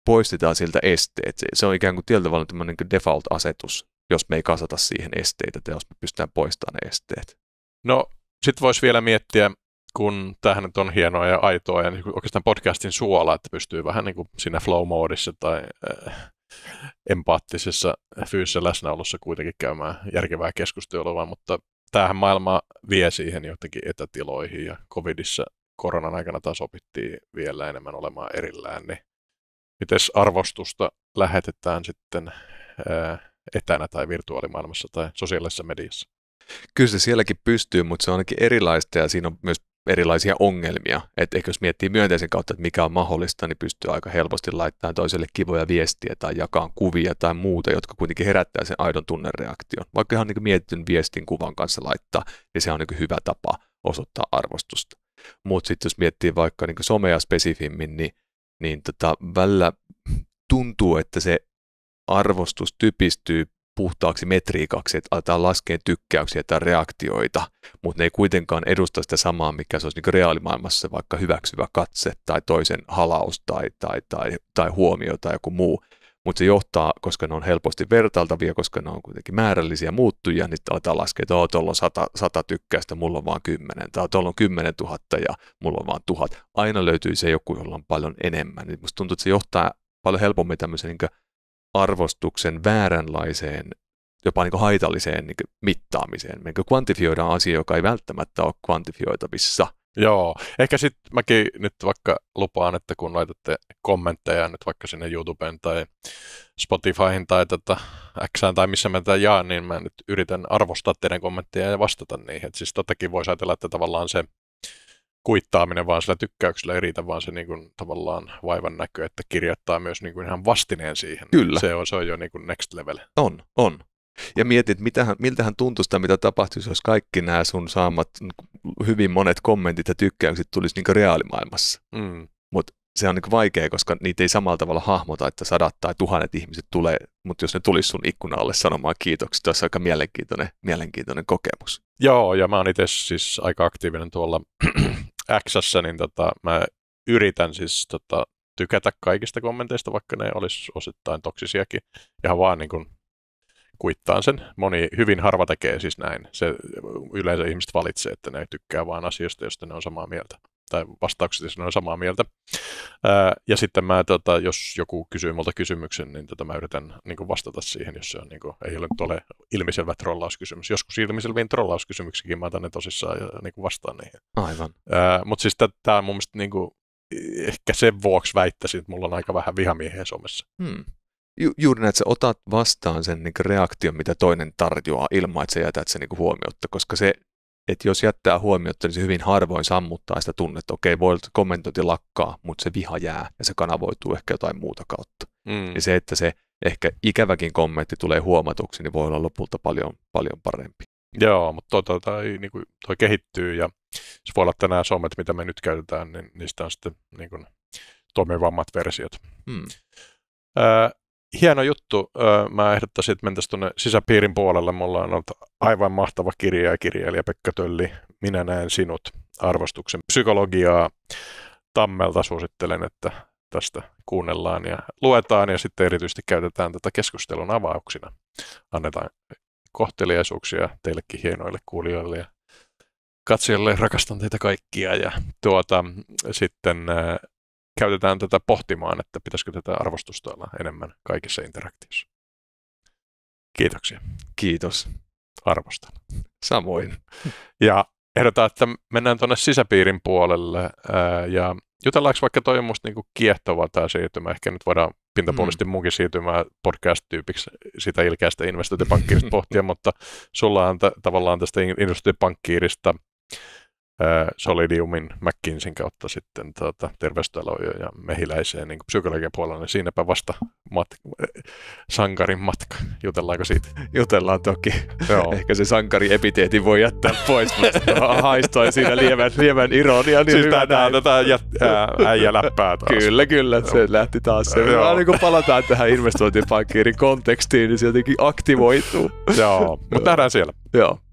poistetaan sieltä esteet. Se on ikään kuin tietyllä tavalla tämmöinen niin default-asetus, jos me ei kasata siihen esteitä, tai jos me pystytään poistamaan ne esteet. No, sitten voisi vielä miettiä, kun tähän on hienoa ja aitoa, ja niin oikeastaan podcastin suola, että pystyy vähän niin kuin siinä flow-moodissa tai äh, empaattisessa fyysisessä läsnäolossa kuitenkin käymään järkevää keskustelua, mutta tämähän maailma vie siihen jotenkin etätiloihin ja covidissa koronan aikana taas opittiin vielä enemmän olemaan erillään, niin mites arvostusta lähetetään sitten etänä tai virtuaalimaailmassa tai sosiaalisessa mediassa? Kyllä se sielläkin pystyy, mutta se on ainakin erilaista ja siinä on myös erilaisia ongelmia. Että jos miettii myönteisen kautta, että mikä on mahdollista, niin pystyy aika helposti laittamaan toiselle kivoja viestiä tai jakaa kuvia tai muuta, jotka kuitenkin herättää sen aidon tunnereaktion. Vaikka ihan niin mietityn viestin kuvan kanssa laittaa, niin se on niin hyvä tapa osoittaa arvostusta. Mutta sitten jos miettii vaikka niin somea spesifimmin, niin, niin tota, välillä tuntuu, että se arvostus typistyy puhtaaksi metriikaksi, että aletaan laskea tykkäyksiä tai reaktioita, mutta ne ei kuitenkaan edusta sitä samaa, mikä se olisi niin reaalimaailmassa, vaikka hyväksyvä katse tai toisen halaus tai, tai, tai, tai huomio tai joku muu. Mutta se johtaa, koska ne on helposti vertailtavia, koska ne on kuitenkin määrällisiä muuttujia, niin sitten aletaan laskea, että tuolla on sata, sata tykkäystä, mulla on vaan kymmenen, tai tuolla on kymmenen tuhatta ja mulla on vaan tuhat. Aina löytyy se joku, jolla on paljon enemmän. Niin musta tuntuu, että se johtaa paljon helpommin tämmöisen niin arvostuksen vääränlaiseen, jopa niin haitalliseen niin mittaamiseen. Me niin kvantifioidaan asia, joka ei välttämättä ole kvantifioitavissa. Joo, ehkä sitten mäkin nyt vaikka lupaan, että kun laitatte kommentteja nyt vaikka sinne YouTubeen tai Spotifyhin tai tätä tota Xään tai missä mä tätä jaan, niin mä nyt yritän arvostaa teidän kommentteja ja vastata niihin. Et siis tottakin voisi ajatella, että tavallaan se kuittaaminen vaan sillä tykkäyksellä ei riitä, vaan se niin kuin, tavallaan vaivan näkö, että kirjoittaa myös niin kuin ihan vastineen siihen. Kyllä. Se on, se on jo niin kuin next level. On, on. Ja mietit, mitähän, miltähän tuntuisi sitä, mitä tapahtuisi, jos kaikki nämä sun saamat niin hyvin monet kommentit ja tykkäykset tulisi niin reaalimaailmassa. Mm. Mutta se on niin vaikea, koska niitä ei samalla tavalla hahmota, että sadat tai tuhannet ihmiset tulee, mutta jos ne tulisi sun ikkunalle sanomaan kiitokset, se aika mielenkiintoinen, mielenkiintoinen kokemus. Joo, ja mä oon itse siis aika aktiivinen tuolla Xssä, niin tota, mä yritän siis tota, tykätä kaikista kommenteista, vaikka ne olisi osittain toksisiakin. Ihan vaan niin kun kuittaan sen. Moni, hyvin harva tekee siis näin. Se, yleensä ihmiset valitsee, että ne tykkää vaan asioista, josta ne on samaa mieltä tai vastaukset on samaa mieltä. Ää, ja sitten mä, tota, jos joku kysyy multa kysymyksen, niin tota, mä yritän niin kuin vastata siihen, jos se on, niin kuin, ei ole, ole ilmiselvä trollauskysymys. Joskus ilmiselviin trollauskysymyksikin mä otan ne tosissaan ja niin kuin vastaan niihin. Aivan. Mutta siis tämä on mun mielestä niin kuin, ehkä sen vuoksi väittäisin, että mulla on aika vähän vihamiehiä somessa. Hmm. Ju- juuri näin, että sä otat vastaan sen niin reaktion, mitä toinen tarjoaa ilman, että sä jätät sen niin huomiota, koska se että jos jättää huomiota, niin se hyvin harvoin sammuttaa sitä tunnetta, okei, voi olla, kommentointi lakkaa, mutta se viha jää ja se kanavoituu ehkä jotain muuta kautta. Mm. Ja niin se, että se ehkä ikäväkin kommentti tulee huomatuksi, niin voi olla lopulta paljon, paljon parempi. Joo, mutta toi, toi, toi, niin kuin, toi kehittyy ja se voi olla tänään somet, mitä me nyt käytetään, niin niistä on sitten niin kuin, toimivammat versiot. Mm. Äh, hieno juttu. Mä ehdottaisin, että mentäisiin tuonne sisäpiirin puolelle. Mulla on ollut aivan mahtava kirja ja kirjailija Pekka Tölli. Minä näen sinut arvostuksen psykologiaa. Tammelta suosittelen, että tästä kuunnellaan ja luetaan ja sitten erityisesti käytetään tätä keskustelun avauksina. Annetaan kohteliaisuuksia teillekin hienoille kuulijoille ja katsojille. Rakastan teitä kaikkia ja tuota, sitten käytetään tätä pohtimaan, että pitäisikö tätä arvostusta olla enemmän kaikissa interaktiossa. Kiitoksia. Kiitos. Arvostan. Samoin. Ja ehdotan, että mennään tuonne sisäpiirin puolelle ja jutellaanko vaikka toi on musta niinku kiehtova tämä siirtymä. Ehkä nyt voidaan pintapuolisesti mm. munkin siirtymään podcast-tyypiksi sitä ilkeästä investointipankkiirista pohtia, mutta sulla on t- tavallaan tästä investointipankkiirista Solidiumin McKinseyn kautta sitten tuota, terveystaloja ja mehiläiseen niin psykologian puolella, niin siinäpä vasta mat- sankarin matka. Jutellaanko siitä? Jutellaan toki. Joo. Ehkä se sankari epiteeti voi jättää pois, mutta haistoi siinä lievän, lievän ironia. Niin siis tämä on tätä jät- äijä läppää taas. Kyllä, kyllä. Joo. Se lähti taas. Se, Joo. Niin kun palataan tähän investointipankkiirin kontekstiin, niin se jotenkin aktivoituu. Joo, mutta nähdään siellä. Joo.